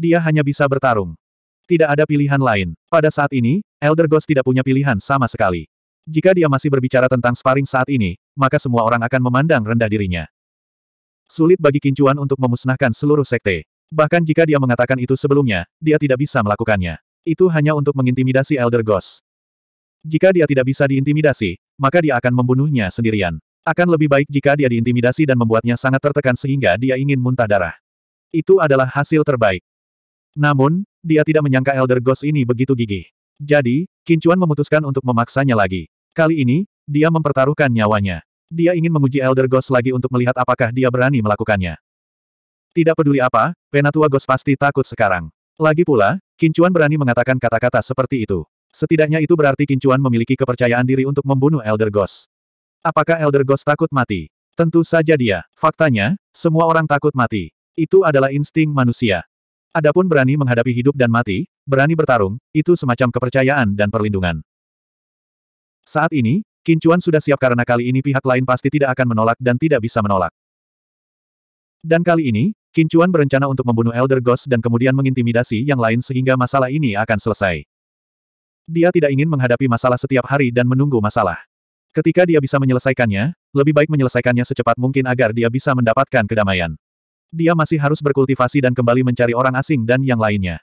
dia hanya bisa bertarung. Tidak ada pilihan lain. Pada saat ini, Elder Ghost tidak punya pilihan sama sekali. Jika dia masih berbicara tentang sparring saat ini, maka semua orang akan memandang rendah dirinya. Sulit bagi Kincuan untuk memusnahkan seluruh sekte. Bahkan jika dia mengatakan itu sebelumnya, dia tidak bisa melakukannya. Itu hanya untuk mengintimidasi Elder Ghost. Jika dia tidak bisa diintimidasi, maka dia akan membunuhnya sendirian. Akan lebih baik jika dia diintimidasi dan membuatnya sangat tertekan sehingga dia ingin muntah darah. Itu adalah hasil terbaik. Namun, dia tidak menyangka Elder Ghost ini begitu gigih. Jadi, Kincuan memutuskan untuk memaksanya lagi. Kali ini, dia mempertaruhkan nyawanya. Dia ingin menguji Elder Ghost lagi untuk melihat apakah dia berani melakukannya. Tidak peduli apa, Penatua Ghost pasti takut sekarang. Lagi pula, Kincuan berani mengatakan kata-kata seperti itu. Setidaknya itu berarti Kincuan memiliki kepercayaan diri untuk membunuh Elder Ghost. Apakah Elder Ghost takut mati? Tentu saja dia. Faktanya, semua orang takut mati. Itu adalah insting manusia. Adapun berani menghadapi hidup dan mati, berani bertarung, itu semacam kepercayaan dan perlindungan. Saat ini, Kincuan sudah siap karena kali ini pihak lain pasti tidak akan menolak dan tidak bisa menolak. Dan kali ini, Kincuan berencana untuk membunuh Elder Ghost dan kemudian mengintimidasi yang lain sehingga masalah ini akan selesai. Dia tidak ingin menghadapi masalah setiap hari dan menunggu masalah. Ketika dia bisa menyelesaikannya, lebih baik menyelesaikannya secepat mungkin agar dia bisa mendapatkan kedamaian. Dia masih harus berkultivasi dan kembali mencari orang asing dan yang lainnya.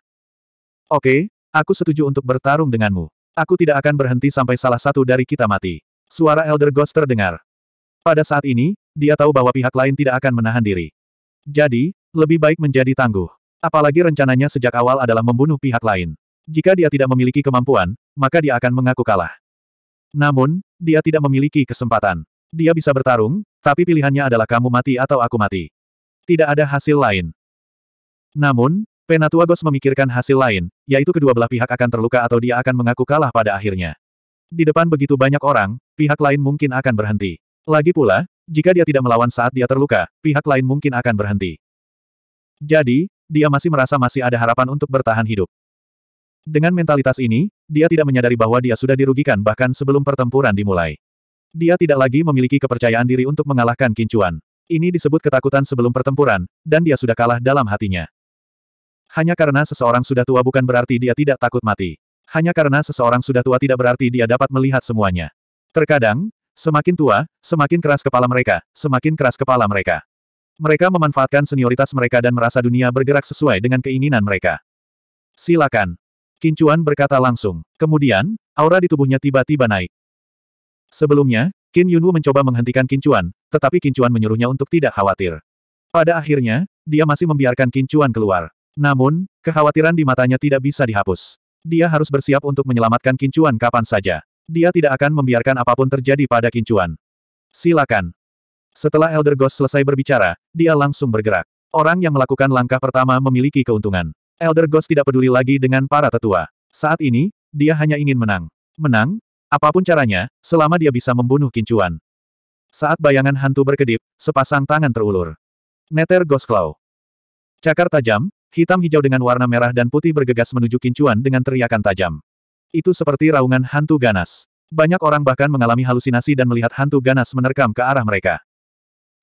Oke, aku setuju untuk bertarung denganmu. Aku tidak akan berhenti sampai salah satu dari kita mati. Suara Elder Ghost terdengar. Pada saat ini, dia tahu bahwa pihak lain tidak akan menahan diri. Jadi, lebih baik menjadi tangguh. Apalagi rencananya sejak awal adalah membunuh pihak lain. Jika dia tidak memiliki kemampuan, maka dia akan mengaku kalah. Namun, dia tidak memiliki kesempatan. Dia bisa bertarung, tapi pilihannya adalah kamu mati atau aku mati. Tidak ada hasil lain. Namun, Penatua Gos memikirkan hasil lain, yaitu kedua belah pihak akan terluka atau dia akan mengaku kalah pada akhirnya. Di depan begitu banyak orang, pihak lain mungkin akan berhenti. Lagi pula, jika dia tidak melawan saat dia terluka, pihak lain mungkin akan berhenti. Jadi, dia masih merasa masih ada harapan untuk bertahan hidup. Dengan mentalitas ini, dia tidak menyadari bahwa dia sudah dirugikan bahkan sebelum pertempuran dimulai. Dia tidak lagi memiliki kepercayaan diri untuk mengalahkan kincuan. Ini disebut ketakutan sebelum pertempuran, dan dia sudah kalah dalam hatinya. Hanya karena seseorang sudah tua bukan berarti dia tidak takut mati. Hanya karena seseorang sudah tua tidak berarti dia dapat melihat semuanya. Terkadang, semakin tua, semakin keras kepala mereka, semakin keras kepala mereka. Mereka memanfaatkan senioritas mereka dan merasa dunia bergerak sesuai dengan keinginan mereka. Silakan. Kincuan berkata langsung. Kemudian, aura di tubuhnya tiba-tiba naik. Sebelumnya, Qin Yunwu mencoba menghentikan Kincuan, tetapi Kincuan menyuruhnya untuk tidak khawatir. Pada akhirnya, dia masih membiarkan Kincuan keluar. Namun, kekhawatiran di matanya tidak bisa dihapus. Dia harus bersiap untuk menyelamatkan Kincuan kapan saja. Dia tidak akan membiarkan apapun terjadi pada Kincuan. Silakan. Setelah Elder Ghost selesai berbicara, dia langsung bergerak. Orang yang melakukan langkah pertama memiliki keuntungan. Elder Ghost tidak peduli lagi dengan para tetua. Saat ini, dia hanya ingin menang. Menang, Apapun caranya, selama dia bisa membunuh kincuan. Saat bayangan hantu berkedip, sepasang tangan terulur. Neter Gosklau. Cakar tajam, hitam hijau dengan warna merah dan putih bergegas menuju kincuan dengan teriakan tajam. Itu seperti raungan hantu ganas. Banyak orang bahkan mengalami halusinasi dan melihat hantu ganas menerkam ke arah mereka.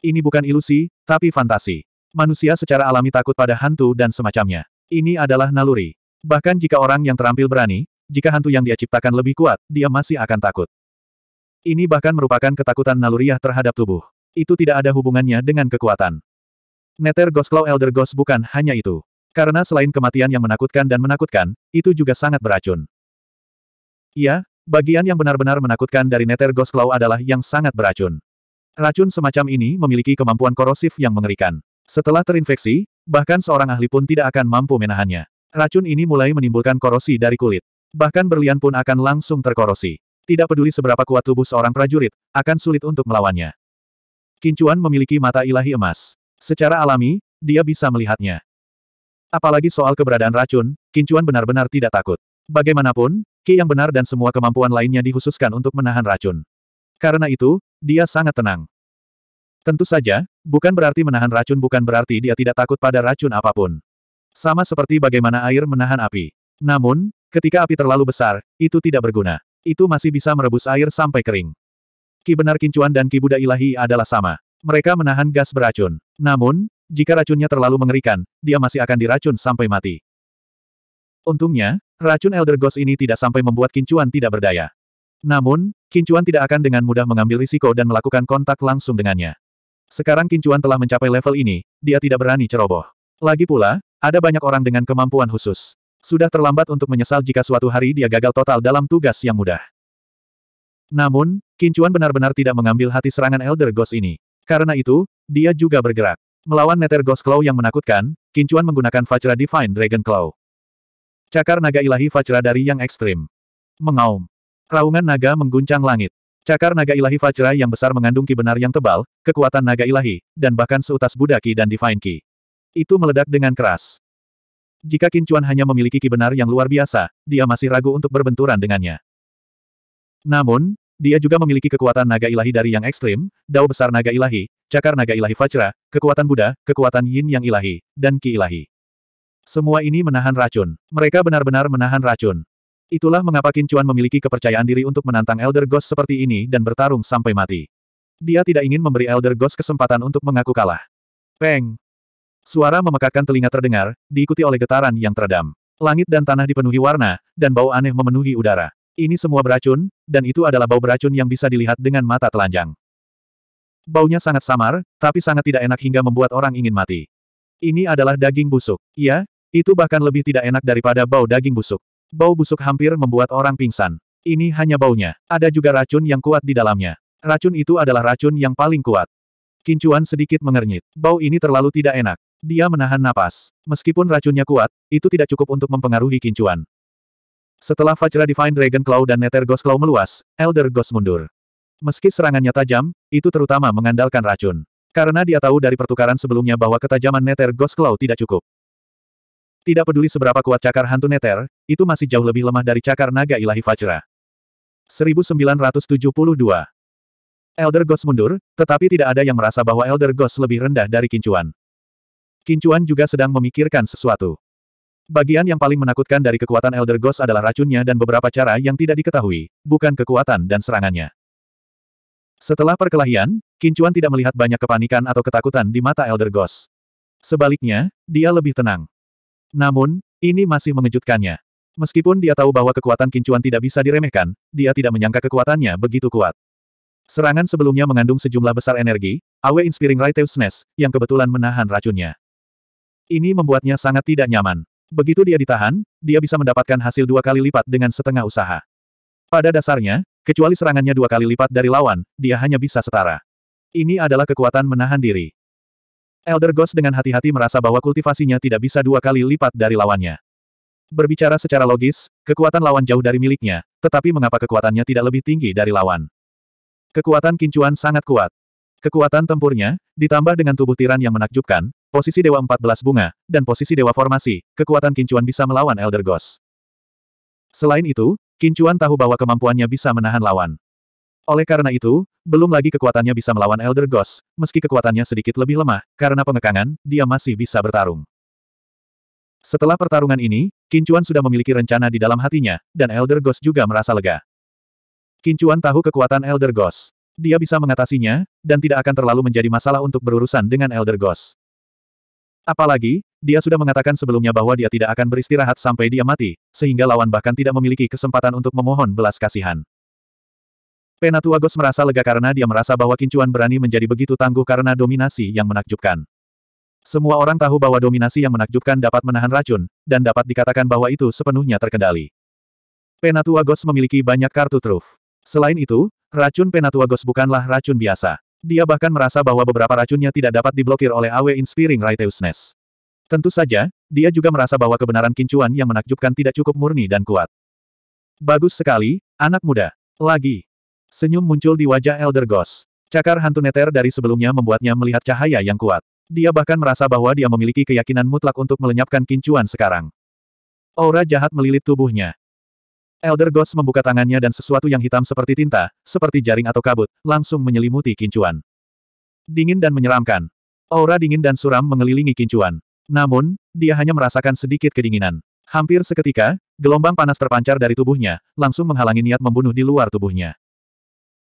Ini bukan ilusi, tapi fantasi. Manusia secara alami takut pada hantu dan semacamnya. Ini adalah naluri. Bahkan jika orang yang terampil berani, jika hantu yang dia ciptakan lebih kuat, dia masih akan takut. Ini bahkan merupakan ketakutan naluriah terhadap tubuh. Itu tidak ada hubungannya dengan kekuatan. Nether Ghost Claw Elder Ghost bukan hanya itu. Karena selain kematian yang menakutkan dan menakutkan, itu juga sangat beracun. Ya, bagian yang benar-benar menakutkan dari Nether Ghost Claw adalah yang sangat beracun. Racun semacam ini memiliki kemampuan korosif yang mengerikan. Setelah terinfeksi, bahkan seorang ahli pun tidak akan mampu menahannya. Racun ini mulai menimbulkan korosi dari kulit. Bahkan berlian pun akan langsung terkorosi. Tidak peduli seberapa kuat tubuh seorang prajurit, akan sulit untuk melawannya. Kincuan memiliki mata ilahi emas. Secara alami, dia bisa melihatnya. Apalagi soal keberadaan racun, Kincuan benar-benar tidak takut. Bagaimanapun, Ki yang benar dan semua kemampuan lainnya dihususkan untuk menahan racun. Karena itu, dia sangat tenang. Tentu saja, bukan berarti menahan racun bukan berarti dia tidak takut pada racun apapun. Sama seperti bagaimana air menahan api. Namun, Ketika api terlalu besar, itu tidak berguna. Itu masih bisa merebus air sampai kering. Ki benar kincuan dan ki Buddha ilahi adalah sama. Mereka menahan gas beracun. Namun, jika racunnya terlalu mengerikan, dia masih akan diracun sampai mati. Untungnya, racun Elder Ghost ini tidak sampai membuat kincuan tidak berdaya. Namun, kincuan tidak akan dengan mudah mengambil risiko dan melakukan kontak langsung dengannya. Sekarang kincuan telah mencapai level ini, dia tidak berani ceroboh. Lagi pula, ada banyak orang dengan kemampuan khusus. Sudah terlambat untuk menyesal jika suatu hari dia gagal total dalam tugas yang mudah. Namun, Kincuan benar-benar tidak mengambil hati serangan Elder Ghost ini. Karena itu, dia juga bergerak. Melawan Nether Ghost Claw yang menakutkan, Kincuan menggunakan Fajra Divine Dragon Claw. Cakar naga ilahi Fajra dari yang ekstrim. Mengaum. Raungan naga mengguncang langit. Cakar naga ilahi Fajra yang besar mengandung ki benar yang tebal, kekuatan naga ilahi, dan bahkan seutas budaki dan Divine Ki. Itu meledak dengan keras. Jika Kincuan hanya memiliki ki yang luar biasa, dia masih ragu untuk berbenturan dengannya. Namun, dia juga memiliki kekuatan naga ilahi dari yang ekstrim, dao besar naga ilahi, cakar naga ilahi Vajra, kekuatan Buddha, kekuatan Yin yang ilahi, dan ki ilahi. Semua ini menahan racun. Mereka benar-benar menahan racun. Itulah mengapa Kincuan memiliki kepercayaan diri untuk menantang Elder Ghost seperti ini dan bertarung sampai mati. Dia tidak ingin memberi Elder Ghost kesempatan untuk mengaku kalah. Peng! Suara memekakkan telinga terdengar, diikuti oleh getaran yang teredam. Langit dan tanah dipenuhi warna, dan bau aneh memenuhi udara. Ini semua beracun, dan itu adalah bau beracun yang bisa dilihat dengan mata telanjang. Baunya sangat samar, tapi sangat tidak enak hingga membuat orang ingin mati. Ini adalah daging busuk. Ya, itu bahkan lebih tidak enak daripada bau daging busuk. Bau busuk hampir membuat orang pingsan. Ini hanya baunya. Ada juga racun yang kuat di dalamnya. Racun itu adalah racun yang paling kuat. Kincuan sedikit mengernyit. Bau ini terlalu tidak enak. Dia menahan napas. Meskipun racunnya kuat, itu tidak cukup untuk mempengaruhi kincuan. Setelah Fajra Divine Dragon Claw dan Nether Ghost Claw meluas, Elder Ghost mundur. Meski serangannya tajam, itu terutama mengandalkan racun. Karena dia tahu dari pertukaran sebelumnya bahwa ketajaman Nether Ghost Claw tidak cukup. Tidak peduli seberapa kuat cakar hantu Nether, itu masih jauh lebih lemah dari cakar naga ilahi Fajra. 1972. Elder Ghost mundur, tetapi tidak ada yang merasa bahwa Elder Ghost lebih rendah dari kincuan. Kincuan juga sedang memikirkan sesuatu. Bagian yang paling menakutkan dari kekuatan Elder Ghost adalah racunnya dan beberapa cara yang tidak diketahui, bukan kekuatan dan serangannya. Setelah perkelahian, Kincuan tidak melihat banyak kepanikan atau ketakutan di mata Elder Ghost. Sebaliknya, dia lebih tenang. Namun, ini masih mengejutkannya. Meskipun dia tahu bahwa kekuatan Kincuan tidak bisa diremehkan, dia tidak menyangka kekuatannya begitu kuat. Serangan sebelumnya mengandung sejumlah besar energi, Awe Inspiring Righteousness, yang kebetulan menahan racunnya. Ini membuatnya sangat tidak nyaman. Begitu dia ditahan, dia bisa mendapatkan hasil dua kali lipat dengan setengah usaha. Pada dasarnya, kecuali serangannya dua kali lipat dari lawan, dia hanya bisa setara. Ini adalah kekuatan menahan diri. Elder Ghost dengan hati-hati merasa bahwa kultivasinya tidak bisa dua kali lipat dari lawannya. Berbicara secara logis, kekuatan lawan jauh dari miliknya, tetapi mengapa kekuatannya tidak lebih tinggi dari lawan? Kekuatan kincuan sangat kuat. Kekuatan tempurnya, ditambah dengan tubuh tiran yang menakjubkan, posisi Dewa 14 bunga, dan posisi Dewa formasi, kekuatan Kincuan bisa melawan Elder Ghost. Selain itu, Kincuan tahu bahwa kemampuannya bisa menahan lawan. Oleh karena itu, belum lagi kekuatannya bisa melawan Elder Ghost, meski kekuatannya sedikit lebih lemah, karena pengekangan, dia masih bisa bertarung. Setelah pertarungan ini, Kincuan sudah memiliki rencana di dalam hatinya, dan Elder Ghost juga merasa lega. Kincuan tahu kekuatan Elder Ghost. Dia bisa mengatasinya, dan tidak akan terlalu menjadi masalah untuk berurusan dengan Elder Ghost. Apalagi, dia sudah mengatakan sebelumnya bahwa dia tidak akan beristirahat sampai dia mati, sehingga lawan bahkan tidak memiliki kesempatan untuk memohon belas kasihan. Penatua Ghost merasa lega karena dia merasa bahwa Kincuan berani menjadi begitu tangguh karena dominasi yang menakjubkan. Semua orang tahu bahwa dominasi yang menakjubkan dapat menahan racun, dan dapat dikatakan bahwa itu sepenuhnya terkendali. Penatua Ghost memiliki banyak kartu truf. Selain itu, racun Penatuagos bukanlah racun biasa. Dia bahkan merasa bahwa beberapa racunnya tidak dapat diblokir oleh Awe Inspiring Righteousness. Tentu saja, dia juga merasa bahwa kebenaran kincuan yang menakjubkan tidak cukup murni dan kuat. Bagus sekali, anak muda. Lagi. Senyum muncul di wajah Elder Ghost. Cakar hantu neter dari sebelumnya membuatnya melihat cahaya yang kuat. Dia bahkan merasa bahwa dia memiliki keyakinan mutlak untuk melenyapkan kincuan sekarang. Aura jahat melilit tubuhnya. Elder Ghost membuka tangannya dan sesuatu yang hitam seperti tinta, seperti jaring atau kabut, langsung menyelimuti kincuan. Dingin dan menyeramkan. Aura dingin dan suram mengelilingi kincuan. Namun, dia hanya merasakan sedikit kedinginan. Hampir seketika, gelombang panas terpancar dari tubuhnya, langsung menghalangi niat membunuh di luar tubuhnya.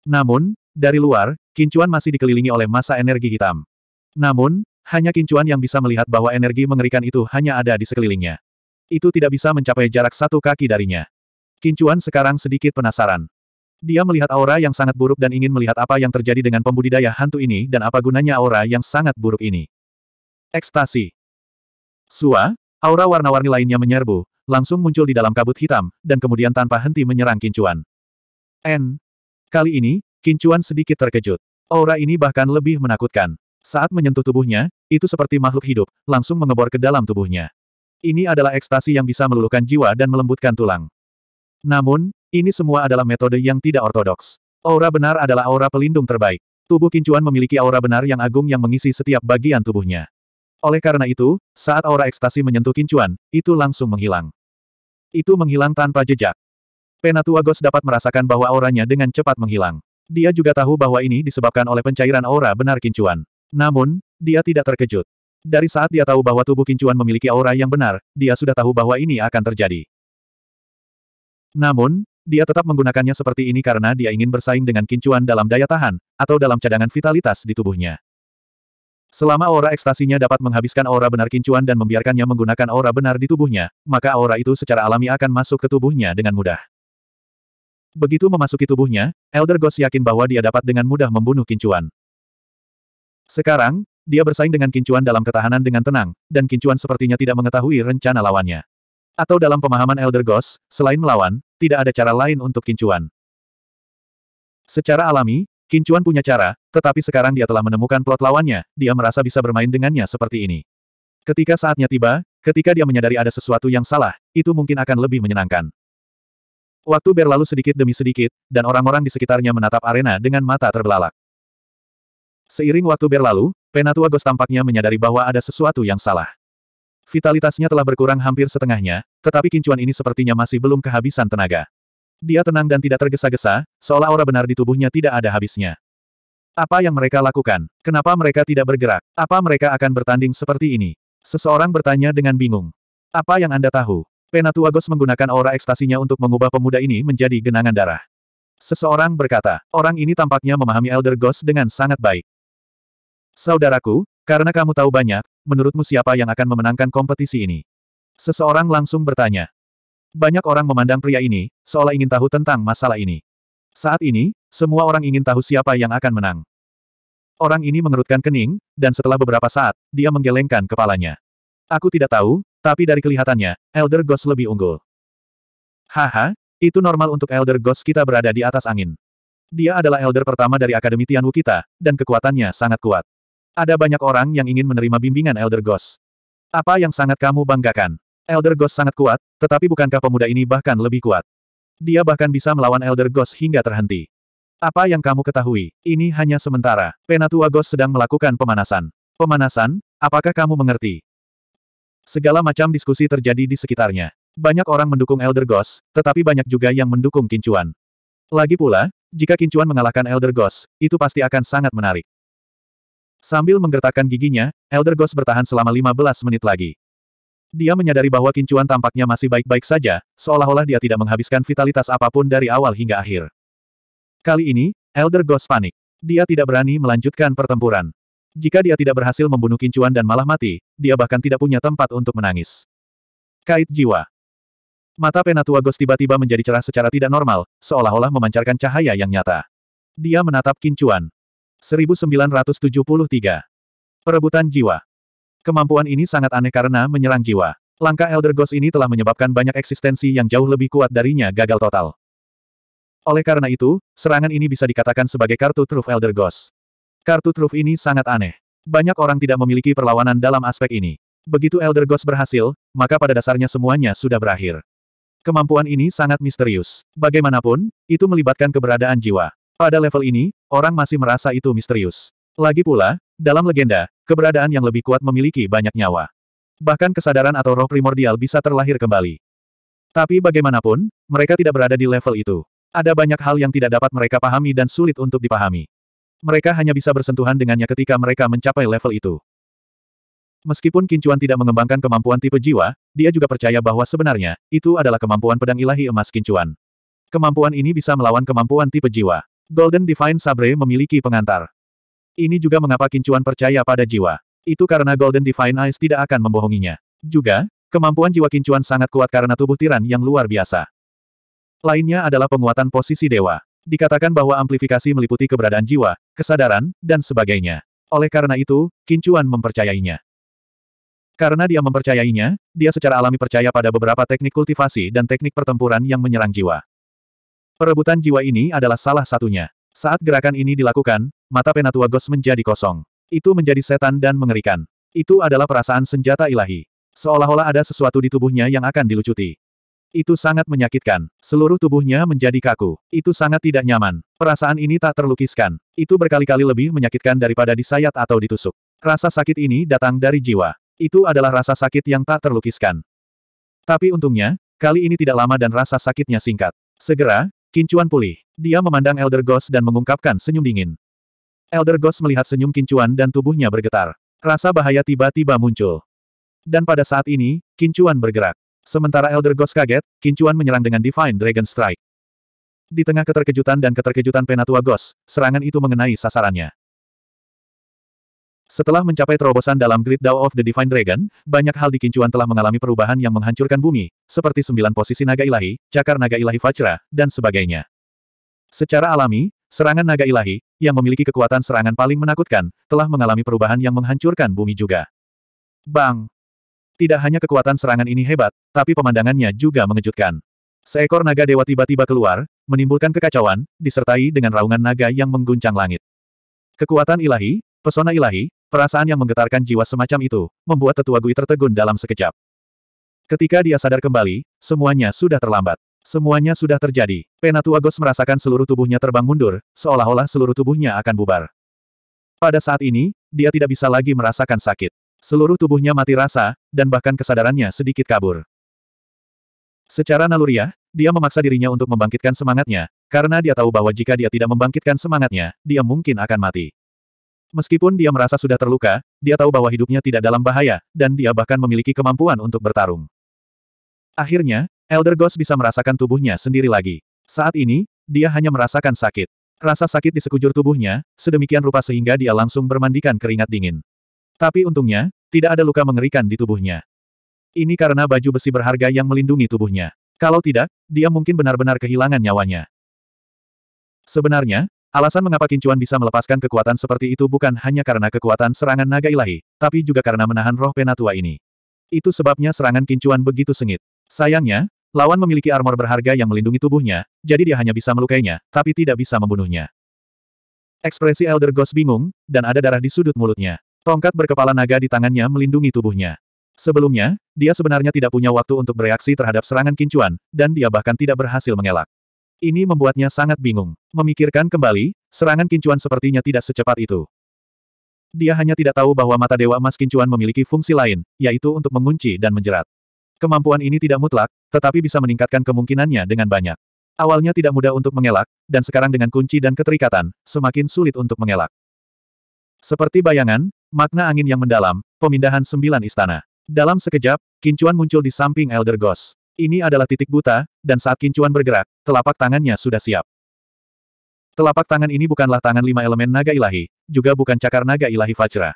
Namun, dari luar, kincuan masih dikelilingi oleh masa energi hitam. Namun, hanya kincuan yang bisa melihat bahwa energi mengerikan itu hanya ada di sekelilingnya. Itu tidak bisa mencapai jarak satu kaki darinya. Kincuan sekarang sedikit penasaran. Dia melihat aura yang sangat buruk dan ingin melihat apa yang terjadi dengan pembudidaya hantu ini dan apa gunanya aura yang sangat buruk ini. Ekstasi. Sua, aura warna-warni lainnya menyerbu, langsung muncul di dalam kabut hitam, dan kemudian tanpa henti menyerang Kincuan. N. Kali ini, Kincuan sedikit terkejut. Aura ini bahkan lebih menakutkan. Saat menyentuh tubuhnya, itu seperti makhluk hidup, langsung mengebor ke dalam tubuhnya. Ini adalah ekstasi yang bisa meluluhkan jiwa dan melembutkan tulang. Namun, ini semua adalah metode yang tidak ortodoks. Aura benar adalah aura pelindung terbaik. Tubuh Kincuan memiliki aura benar yang agung yang mengisi setiap bagian tubuhnya. Oleh karena itu, saat aura ekstasi menyentuh Kincuan, itu langsung menghilang. Itu menghilang tanpa jejak. Penatua Ghost dapat merasakan bahwa auranya dengan cepat menghilang. Dia juga tahu bahwa ini disebabkan oleh pencairan aura benar Kincuan. Namun, dia tidak terkejut. Dari saat dia tahu bahwa tubuh Kincuan memiliki aura yang benar, dia sudah tahu bahwa ini akan terjadi. Namun, dia tetap menggunakannya seperti ini karena dia ingin bersaing dengan kincuan dalam daya tahan, atau dalam cadangan vitalitas di tubuhnya. Selama aura ekstasinya dapat menghabiskan aura benar kincuan dan membiarkannya menggunakan aura benar di tubuhnya, maka aura itu secara alami akan masuk ke tubuhnya dengan mudah. Begitu memasuki tubuhnya, Elder Ghost yakin bahwa dia dapat dengan mudah membunuh kincuan. Sekarang, dia bersaing dengan kincuan dalam ketahanan dengan tenang, dan kincuan sepertinya tidak mengetahui rencana lawannya. Atau dalam pemahaman Elder Ghost, selain melawan, tidak ada cara lain untuk Kincuan. Secara alami, Kincuan punya cara, tetapi sekarang dia telah menemukan plot lawannya, dia merasa bisa bermain dengannya seperti ini. Ketika saatnya tiba, ketika dia menyadari ada sesuatu yang salah, itu mungkin akan lebih menyenangkan. Waktu berlalu sedikit demi sedikit, dan orang-orang di sekitarnya menatap arena dengan mata terbelalak. Seiring waktu berlalu, Penatua Ghost tampaknya menyadari bahwa ada sesuatu yang salah. Vitalitasnya telah berkurang hampir setengahnya, tetapi kincuan ini sepertinya masih belum kehabisan tenaga. Dia tenang dan tidak tergesa-gesa, seolah aura benar di tubuhnya tidak ada habisnya. Apa yang mereka lakukan? Kenapa mereka tidak bergerak? Apa mereka akan bertanding seperti ini? Seseorang bertanya dengan bingung. Apa yang Anda tahu? Penatua Gos menggunakan aura ekstasinya untuk mengubah pemuda ini menjadi genangan darah. Seseorang berkata, orang ini tampaknya memahami Elder Ghost dengan sangat baik. Saudaraku, karena kamu tahu banyak, menurutmu siapa yang akan memenangkan kompetisi ini? Seseorang langsung bertanya. Banyak orang memandang pria ini, seolah ingin tahu tentang masalah ini. Saat ini, semua orang ingin tahu siapa yang akan menang. Orang ini mengerutkan kening, dan setelah beberapa saat, dia menggelengkan kepalanya. Aku tidak tahu, tapi dari kelihatannya, Elder Ghost lebih unggul. Haha, itu normal untuk Elder Ghost kita berada di atas angin. Dia adalah Elder pertama dari Akademi Tianwu kita, dan kekuatannya sangat kuat. Ada banyak orang yang ingin menerima bimbingan Elder Ghost. Apa yang sangat kamu banggakan? Elder Ghost sangat kuat, tetapi bukankah pemuda ini bahkan lebih kuat? Dia bahkan bisa melawan Elder Ghost hingga terhenti. Apa yang kamu ketahui? Ini hanya sementara. Penatua Ghost sedang melakukan pemanasan. Pemanasan? Apakah kamu mengerti? Segala macam diskusi terjadi di sekitarnya. Banyak orang mendukung Elder Ghost, tetapi banyak juga yang mendukung Kincuan. Lagi pula, jika Kincuan mengalahkan Elder Ghost, itu pasti akan sangat menarik. Sambil menggertakkan giginya, Elder Ghost bertahan selama 15 menit lagi. Dia menyadari bahwa kincuan tampaknya masih baik-baik saja, seolah-olah dia tidak menghabiskan vitalitas apapun dari awal hingga akhir. Kali ini, Elder Ghost panik. Dia tidak berani melanjutkan pertempuran. Jika dia tidak berhasil membunuh kincuan dan malah mati, dia bahkan tidak punya tempat untuk menangis. Kait jiwa. Mata Penatua Ghost tiba-tiba menjadi cerah secara tidak normal, seolah-olah memancarkan cahaya yang nyata. Dia menatap kincuan. 1973. Perebutan jiwa. Kemampuan ini sangat aneh karena menyerang jiwa. Langkah Elder Ghost ini telah menyebabkan banyak eksistensi yang jauh lebih kuat darinya gagal total. Oleh karena itu, serangan ini bisa dikatakan sebagai kartu truf Elder Ghost. Kartu truf ini sangat aneh. Banyak orang tidak memiliki perlawanan dalam aspek ini. Begitu Elder Ghost berhasil, maka pada dasarnya semuanya sudah berakhir. Kemampuan ini sangat misterius. Bagaimanapun, itu melibatkan keberadaan jiwa. Pada level ini, orang masih merasa itu misterius. Lagi pula, dalam legenda, keberadaan yang lebih kuat memiliki banyak nyawa. Bahkan kesadaran atau roh primordial bisa terlahir kembali. Tapi bagaimanapun, mereka tidak berada di level itu. Ada banyak hal yang tidak dapat mereka pahami dan sulit untuk dipahami. Mereka hanya bisa bersentuhan dengannya ketika mereka mencapai level itu. Meskipun Kincuan tidak mengembangkan kemampuan tipe jiwa, dia juga percaya bahwa sebenarnya, itu adalah kemampuan pedang ilahi emas Kincuan. Kemampuan ini bisa melawan kemampuan tipe jiwa. Golden Divine Sabre memiliki pengantar. Ini juga mengapa Kincuan percaya pada jiwa. Itu karena Golden Divine Eyes tidak akan membohonginya. Juga, kemampuan jiwa Kincuan sangat kuat karena tubuh tiran yang luar biasa. Lainnya adalah penguatan posisi dewa. Dikatakan bahwa amplifikasi meliputi keberadaan jiwa, kesadaran, dan sebagainya. Oleh karena itu, Kincuan mempercayainya. Karena dia mempercayainya, dia secara alami percaya pada beberapa teknik kultivasi dan teknik pertempuran yang menyerang jiwa. Perebutan jiwa ini adalah salah satunya. Saat gerakan ini dilakukan, mata Penatua Gos menjadi kosong. Itu menjadi setan dan mengerikan. Itu adalah perasaan senjata ilahi. Seolah-olah ada sesuatu di tubuhnya yang akan dilucuti. Itu sangat menyakitkan. Seluruh tubuhnya menjadi kaku. Itu sangat tidak nyaman. Perasaan ini tak terlukiskan. Itu berkali-kali lebih menyakitkan daripada disayat atau ditusuk. Rasa sakit ini datang dari jiwa. Itu adalah rasa sakit yang tak terlukiskan. Tapi untungnya, kali ini tidak lama dan rasa sakitnya singkat. Segera, Kincuan pulih. Dia memandang Elder Ghost dan mengungkapkan senyum dingin. Elder Ghost melihat senyum Kincuan dan tubuhnya bergetar. Rasa bahaya tiba-tiba muncul. Dan pada saat ini, Kincuan bergerak. Sementara Elder Ghost kaget, Kincuan menyerang dengan Divine Dragon Strike. Di tengah keterkejutan dan keterkejutan Penatua Ghost, serangan itu mengenai sasarannya. Setelah mencapai terobosan dalam Great Dao of the Divine Dragon, banyak hal di Kincuan telah mengalami perubahan yang menghancurkan bumi, seperti sembilan posisi naga ilahi, cakar naga ilahi Vajra, dan sebagainya. Secara alami, serangan naga ilahi, yang memiliki kekuatan serangan paling menakutkan, telah mengalami perubahan yang menghancurkan bumi juga. Bang! Tidak hanya kekuatan serangan ini hebat, tapi pemandangannya juga mengejutkan. Seekor naga dewa tiba-tiba keluar, menimbulkan kekacauan, disertai dengan raungan naga yang mengguncang langit. Kekuatan ilahi, pesona ilahi, Perasaan yang menggetarkan jiwa semacam itu, membuat tetua Gui tertegun dalam sekejap. Ketika dia sadar kembali, semuanya sudah terlambat. Semuanya sudah terjadi. Penatua Gos merasakan seluruh tubuhnya terbang mundur, seolah-olah seluruh tubuhnya akan bubar. Pada saat ini, dia tidak bisa lagi merasakan sakit. Seluruh tubuhnya mati rasa, dan bahkan kesadarannya sedikit kabur. Secara naluriah, dia memaksa dirinya untuk membangkitkan semangatnya, karena dia tahu bahwa jika dia tidak membangkitkan semangatnya, dia mungkin akan mati. Meskipun dia merasa sudah terluka, dia tahu bahwa hidupnya tidak dalam bahaya, dan dia bahkan memiliki kemampuan untuk bertarung. Akhirnya, Elder Ghost bisa merasakan tubuhnya sendiri lagi. Saat ini, dia hanya merasakan sakit. Rasa sakit di sekujur tubuhnya, sedemikian rupa sehingga dia langsung bermandikan keringat dingin. Tapi untungnya, tidak ada luka mengerikan di tubuhnya. Ini karena baju besi berharga yang melindungi tubuhnya. Kalau tidak, dia mungkin benar-benar kehilangan nyawanya. Sebenarnya, Alasan mengapa Kincuan bisa melepaskan kekuatan seperti itu bukan hanya karena kekuatan serangan naga ilahi, tapi juga karena menahan roh penatua ini. Itu sebabnya serangan Kincuan begitu sengit. Sayangnya, lawan memiliki armor berharga yang melindungi tubuhnya, jadi dia hanya bisa melukainya, tapi tidak bisa membunuhnya. Ekspresi Elder Ghost bingung, dan ada darah di sudut mulutnya. Tongkat berkepala naga di tangannya melindungi tubuhnya. Sebelumnya, dia sebenarnya tidak punya waktu untuk bereaksi terhadap serangan Kincuan, dan dia bahkan tidak berhasil mengelak. Ini membuatnya sangat bingung. Memikirkan kembali, serangan kincuan sepertinya tidak secepat itu. Dia hanya tidak tahu bahwa mata Dewa Emas Kincuan memiliki fungsi lain, yaitu untuk mengunci dan menjerat. Kemampuan ini tidak mutlak, tetapi bisa meningkatkan kemungkinannya dengan banyak. Awalnya tidak mudah untuk mengelak, dan sekarang dengan kunci dan keterikatan, semakin sulit untuk mengelak. Seperti bayangan, makna angin yang mendalam, pemindahan sembilan istana. Dalam sekejap, kincuan muncul di samping Elder Ghost. Ini adalah titik buta, dan saat kincuan bergerak, telapak tangannya sudah siap. Telapak tangan ini bukanlah tangan lima elemen naga ilahi, juga bukan cakar naga ilahi Fajra.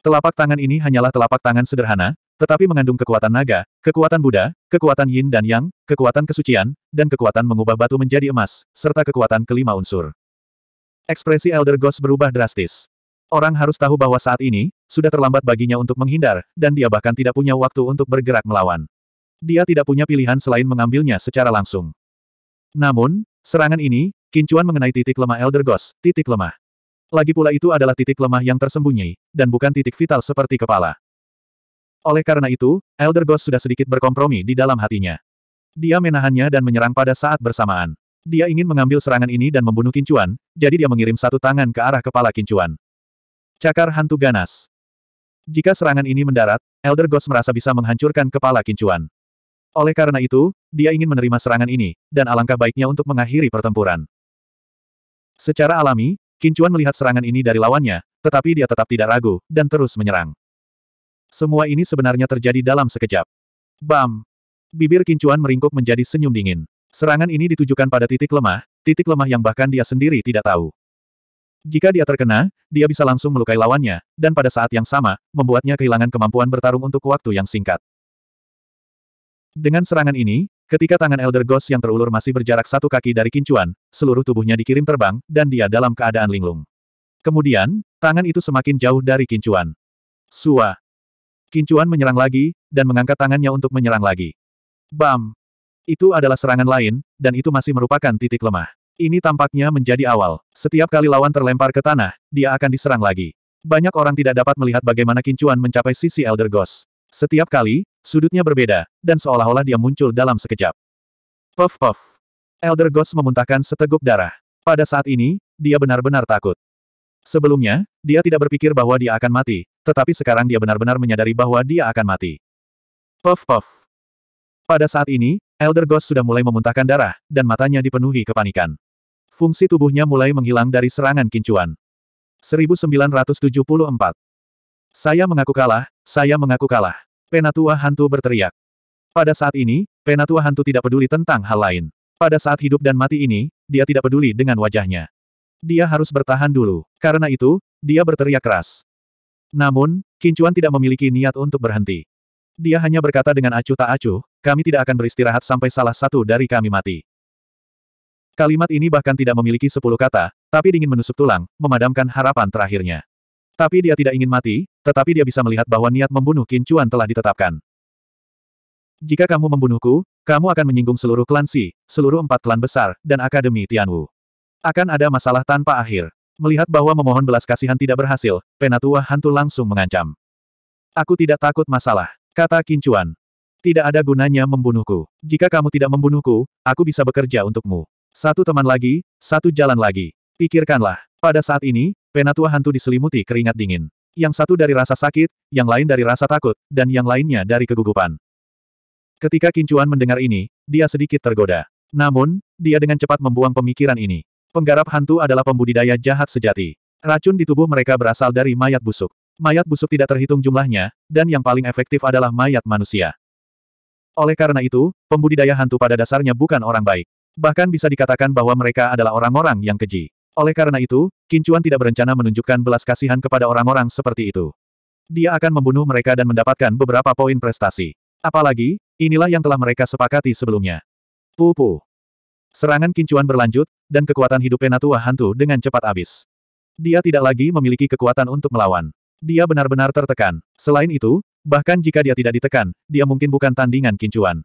Telapak tangan ini hanyalah telapak tangan sederhana, tetapi mengandung kekuatan naga, kekuatan Buddha, kekuatan yin dan yang, kekuatan kesucian, dan kekuatan mengubah batu menjadi emas, serta kekuatan kelima unsur. Ekspresi Elder Ghost berubah drastis. Orang harus tahu bahwa saat ini, sudah terlambat baginya untuk menghindar, dan dia bahkan tidak punya waktu untuk bergerak melawan dia tidak punya pilihan selain mengambilnya secara langsung. Namun, serangan ini, kincuan mengenai titik lemah Elder Ghost, titik lemah. Lagi pula itu adalah titik lemah yang tersembunyi, dan bukan titik vital seperti kepala. Oleh karena itu, Elder Ghost sudah sedikit berkompromi di dalam hatinya. Dia menahannya dan menyerang pada saat bersamaan. Dia ingin mengambil serangan ini dan membunuh kincuan, jadi dia mengirim satu tangan ke arah kepala kincuan. Cakar hantu ganas. Jika serangan ini mendarat, Elder Ghost merasa bisa menghancurkan kepala kincuan. Oleh karena itu, dia ingin menerima serangan ini, dan alangkah baiknya untuk mengakhiri pertempuran. Secara alami, Kincuan melihat serangan ini dari lawannya, tetapi dia tetap tidak ragu, dan terus menyerang. Semua ini sebenarnya terjadi dalam sekejap. Bam! Bibir Kincuan meringkuk menjadi senyum dingin. Serangan ini ditujukan pada titik lemah, titik lemah yang bahkan dia sendiri tidak tahu. Jika dia terkena, dia bisa langsung melukai lawannya, dan pada saat yang sama, membuatnya kehilangan kemampuan bertarung untuk waktu yang singkat. Dengan serangan ini, ketika tangan Elder Ghost yang terulur masih berjarak satu kaki dari kincuan, seluruh tubuhnya dikirim terbang, dan dia dalam keadaan linglung. Kemudian, tangan itu semakin jauh dari kincuan. Sua. Kincuan menyerang lagi, dan mengangkat tangannya untuk menyerang lagi. Bam! Itu adalah serangan lain, dan itu masih merupakan titik lemah. Ini tampaknya menjadi awal. Setiap kali lawan terlempar ke tanah, dia akan diserang lagi. Banyak orang tidak dapat melihat bagaimana kincuan mencapai sisi Elder Ghost. Setiap kali, Sudutnya berbeda, dan seolah-olah dia muncul dalam sekejap. Puff puff. Elder Ghost memuntahkan seteguk darah. Pada saat ini, dia benar-benar takut. Sebelumnya, dia tidak berpikir bahwa dia akan mati, tetapi sekarang dia benar-benar menyadari bahwa dia akan mati. Puff puff. Pada saat ini, Elder Ghost sudah mulai memuntahkan darah, dan matanya dipenuhi kepanikan. Fungsi tubuhnya mulai menghilang dari serangan kincuan. 1974. Saya mengaku kalah, saya mengaku kalah. Penatua hantu berteriak. Pada saat ini, penatua hantu tidak peduli tentang hal lain. Pada saat hidup dan mati ini, dia tidak peduli dengan wajahnya. Dia harus bertahan dulu. Karena itu, dia berteriak keras. Namun, Kincuan tidak memiliki niat untuk berhenti. Dia hanya berkata dengan acuh tak acuh, kami tidak akan beristirahat sampai salah satu dari kami mati. Kalimat ini bahkan tidak memiliki sepuluh kata, tapi dingin menusuk tulang, memadamkan harapan terakhirnya. Tapi dia tidak ingin mati, tetapi dia bisa melihat bahwa niat membunuh Qin Chuan telah ditetapkan. Jika kamu membunuhku, kamu akan menyinggung seluruh klan Si, seluruh empat klan besar, dan Akademi Tianwu. Akan ada masalah tanpa akhir. Melihat bahwa memohon belas kasihan tidak berhasil, penatua hantu langsung mengancam. Aku tidak takut masalah, kata Qin Chuan. Tidak ada gunanya membunuhku. Jika kamu tidak membunuhku, aku bisa bekerja untukmu. Satu teman lagi, satu jalan lagi. Pikirkanlah. Pada saat ini, penatua hantu diselimuti keringat dingin. Yang satu dari rasa sakit, yang lain dari rasa takut, dan yang lainnya dari kegugupan. Ketika Kincuan mendengar ini, dia sedikit tergoda. Namun, dia dengan cepat membuang pemikiran ini. Penggarap hantu adalah pembudidaya jahat sejati. Racun di tubuh mereka berasal dari mayat busuk. Mayat busuk tidak terhitung jumlahnya, dan yang paling efektif adalah mayat manusia. Oleh karena itu, pembudidaya hantu pada dasarnya bukan orang baik. Bahkan bisa dikatakan bahwa mereka adalah orang-orang yang keji. Oleh karena itu, Kincuan tidak berencana menunjukkan belas kasihan kepada orang-orang seperti itu. Dia akan membunuh mereka dan mendapatkan beberapa poin prestasi. Apalagi, inilah yang telah mereka sepakati sebelumnya. Pupu. Serangan Kincuan berlanjut, dan kekuatan hidup Penatua Hantu dengan cepat habis. Dia tidak lagi memiliki kekuatan untuk melawan. Dia benar-benar tertekan. Selain itu, bahkan jika dia tidak ditekan, dia mungkin bukan tandingan Kincuan.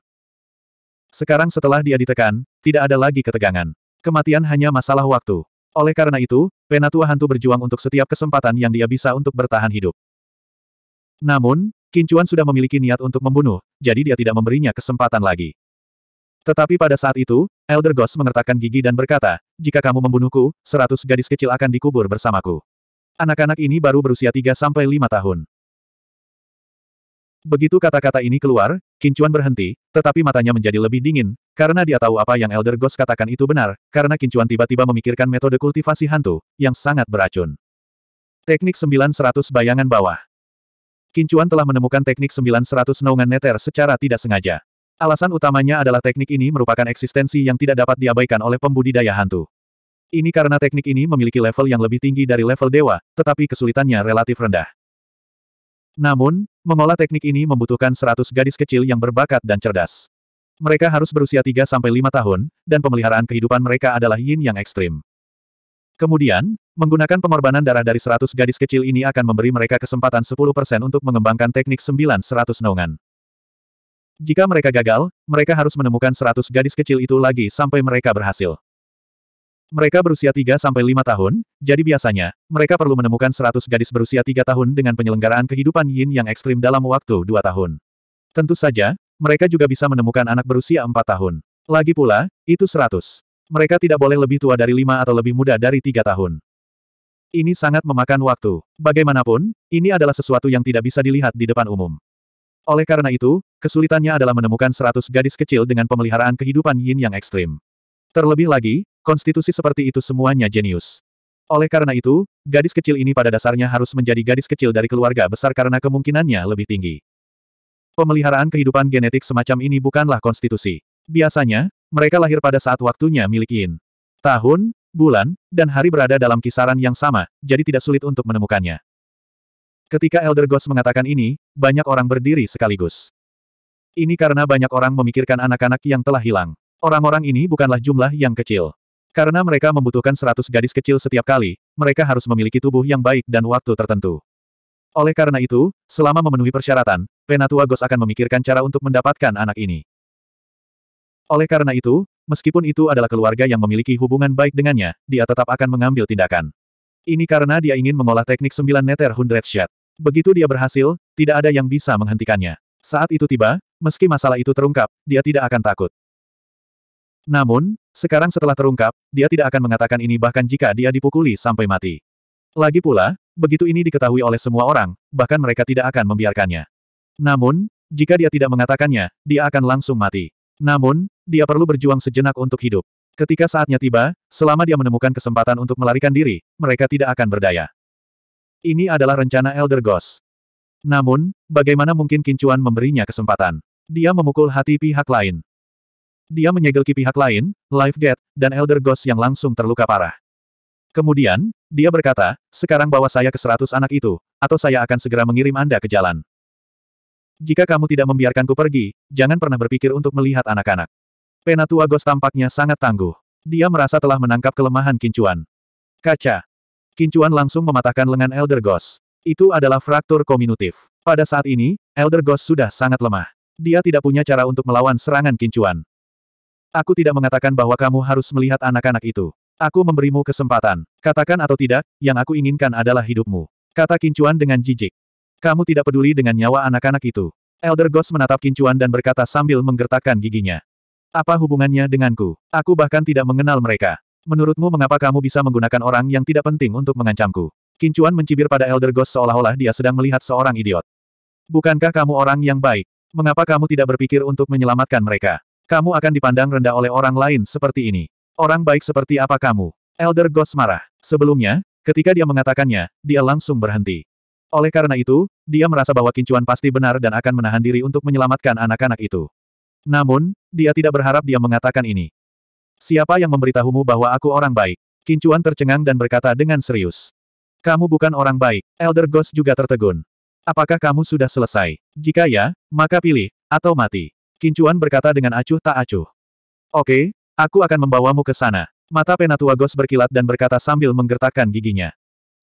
Sekarang setelah dia ditekan, tidak ada lagi ketegangan. Kematian hanya masalah waktu. Oleh karena itu, penatua hantu berjuang untuk setiap kesempatan yang dia bisa untuk bertahan hidup. Namun, Kincuan sudah memiliki niat untuk membunuh, jadi dia tidak memberinya kesempatan lagi. Tetapi pada saat itu, Elder Ghost mengertakkan gigi dan berkata, jika kamu membunuhku, seratus gadis kecil akan dikubur bersamaku. Anak-anak ini baru berusia 3-5 tahun. Begitu kata-kata ini keluar, Kincuan berhenti, tetapi matanya menjadi lebih dingin, karena dia tahu apa yang Elder Ghost katakan itu benar, karena Kincuan tiba-tiba memikirkan metode kultivasi hantu, yang sangat beracun. Teknik 900 bayangan bawah. Kincuan telah menemukan teknik 900 naungan neter secara tidak sengaja. Alasan utamanya adalah teknik ini merupakan eksistensi yang tidak dapat diabaikan oleh pembudidaya hantu. Ini karena teknik ini memiliki level yang lebih tinggi dari level dewa, tetapi kesulitannya relatif rendah. Namun, mengolah teknik ini membutuhkan 100 gadis kecil yang berbakat dan cerdas. Mereka harus berusia 3-5 tahun, dan pemeliharaan kehidupan mereka adalah yin yang ekstrim. Kemudian, menggunakan pengorbanan darah dari 100 gadis kecil ini akan memberi mereka kesempatan 10% untuk mengembangkan teknik 9-100 naungan. Jika mereka gagal, mereka harus menemukan 100 gadis kecil itu lagi sampai mereka berhasil. Mereka berusia 3-5 tahun, jadi biasanya, mereka perlu menemukan 100 gadis berusia 3 tahun dengan penyelenggaraan kehidupan yin yang ekstrim dalam waktu 2 tahun. Tentu saja, mereka juga bisa menemukan anak berusia empat tahun. Lagi pula, itu seratus. Mereka tidak boleh lebih tua dari lima atau lebih muda dari tiga tahun. Ini sangat memakan waktu. Bagaimanapun, ini adalah sesuatu yang tidak bisa dilihat di depan umum. Oleh karena itu, kesulitannya adalah menemukan seratus gadis kecil dengan pemeliharaan kehidupan yin yang ekstrim. Terlebih lagi, konstitusi seperti itu semuanya jenius. Oleh karena itu, gadis kecil ini pada dasarnya harus menjadi gadis kecil dari keluarga besar karena kemungkinannya lebih tinggi. Pemeliharaan kehidupan genetik semacam ini bukanlah konstitusi. Biasanya, mereka lahir pada saat waktunya milik Tahun, bulan, dan hari berada dalam kisaran yang sama, jadi tidak sulit untuk menemukannya. Ketika Elder Ghost mengatakan ini, banyak orang berdiri sekaligus. Ini karena banyak orang memikirkan anak-anak yang telah hilang. Orang-orang ini bukanlah jumlah yang kecil. Karena mereka membutuhkan 100 gadis kecil setiap kali, mereka harus memiliki tubuh yang baik dan waktu tertentu. Oleh karena itu, selama memenuhi persyaratan, Penatua Gos akan memikirkan cara untuk mendapatkan anak ini. Oleh karena itu, meskipun itu adalah keluarga yang memiliki hubungan baik dengannya, dia tetap akan mengambil tindakan. Ini karena dia ingin mengolah teknik 9 neter hundred shot. Begitu dia berhasil, tidak ada yang bisa menghentikannya. Saat itu tiba, meski masalah itu terungkap, dia tidak akan takut. Namun, sekarang setelah terungkap, dia tidak akan mengatakan ini bahkan jika dia dipukuli sampai mati. Lagi pula, begitu ini diketahui oleh semua orang, bahkan mereka tidak akan membiarkannya. Namun, jika dia tidak mengatakannya, dia akan langsung mati. Namun, dia perlu berjuang sejenak untuk hidup. Ketika saatnya tiba, selama dia menemukan kesempatan untuk melarikan diri, mereka tidak akan berdaya. Ini adalah rencana Elder Ghost. Namun, bagaimana mungkin Kincuan memberinya kesempatan? Dia memukul hati pihak lain. Dia menyegelki pihak lain, Life Gate, dan Elder Ghost yang langsung terluka parah. Kemudian, dia berkata, sekarang bawa saya ke seratus anak itu, atau saya akan segera mengirim Anda ke jalan. Jika kamu tidak membiarkanku pergi, jangan pernah berpikir untuk melihat anak-anak. Penatua Ghost tampaknya sangat tangguh. Dia merasa telah menangkap kelemahan Kincuan. Kaca. Kincuan langsung mematahkan lengan Elder Ghost. Itu adalah fraktur kominutif. Pada saat ini, Elder Ghost sudah sangat lemah. Dia tidak punya cara untuk melawan serangan Kincuan. Aku tidak mengatakan bahwa kamu harus melihat anak-anak itu. Aku memberimu kesempatan. Katakan atau tidak, yang aku inginkan adalah hidupmu. Kata Kincuan dengan jijik. Kamu tidak peduli dengan nyawa anak-anak itu. Elder Ghost menatap Kincuan dan berkata sambil menggertakkan giginya. Apa hubungannya denganku? Aku bahkan tidak mengenal mereka. Menurutmu mengapa kamu bisa menggunakan orang yang tidak penting untuk mengancamku? Kincuan mencibir pada Elder Ghost seolah-olah dia sedang melihat seorang idiot. Bukankah kamu orang yang baik? Mengapa kamu tidak berpikir untuk menyelamatkan mereka? Kamu akan dipandang rendah oleh orang lain seperti ini. Orang baik seperti apa kamu? Elder Gods marah. Sebelumnya, ketika dia mengatakannya, dia langsung berhenti. Oleh karena itu, dia merasa bahwa kincuan pasti benar dan akan menahan diri untuk menyelamatkan anak-anak itu. Namun, dia tidak berharap dia mengatakan ini. Siapa yang memberitahumu bahwa aku orang baik? Kincuan tercengang dan berkata dengan serius. Kamu bukan orang baik. Elder Ghost juga tertegun. Apakah kamu sudah selesai? Jika ya, maka pilih, atau mati. Kincuan berkata dengan acuh tak acuh. Oke, Aku akan membawamu ke sana. Mata Penatua Gos berkilat dan berkata sambil menggertakkan giginya.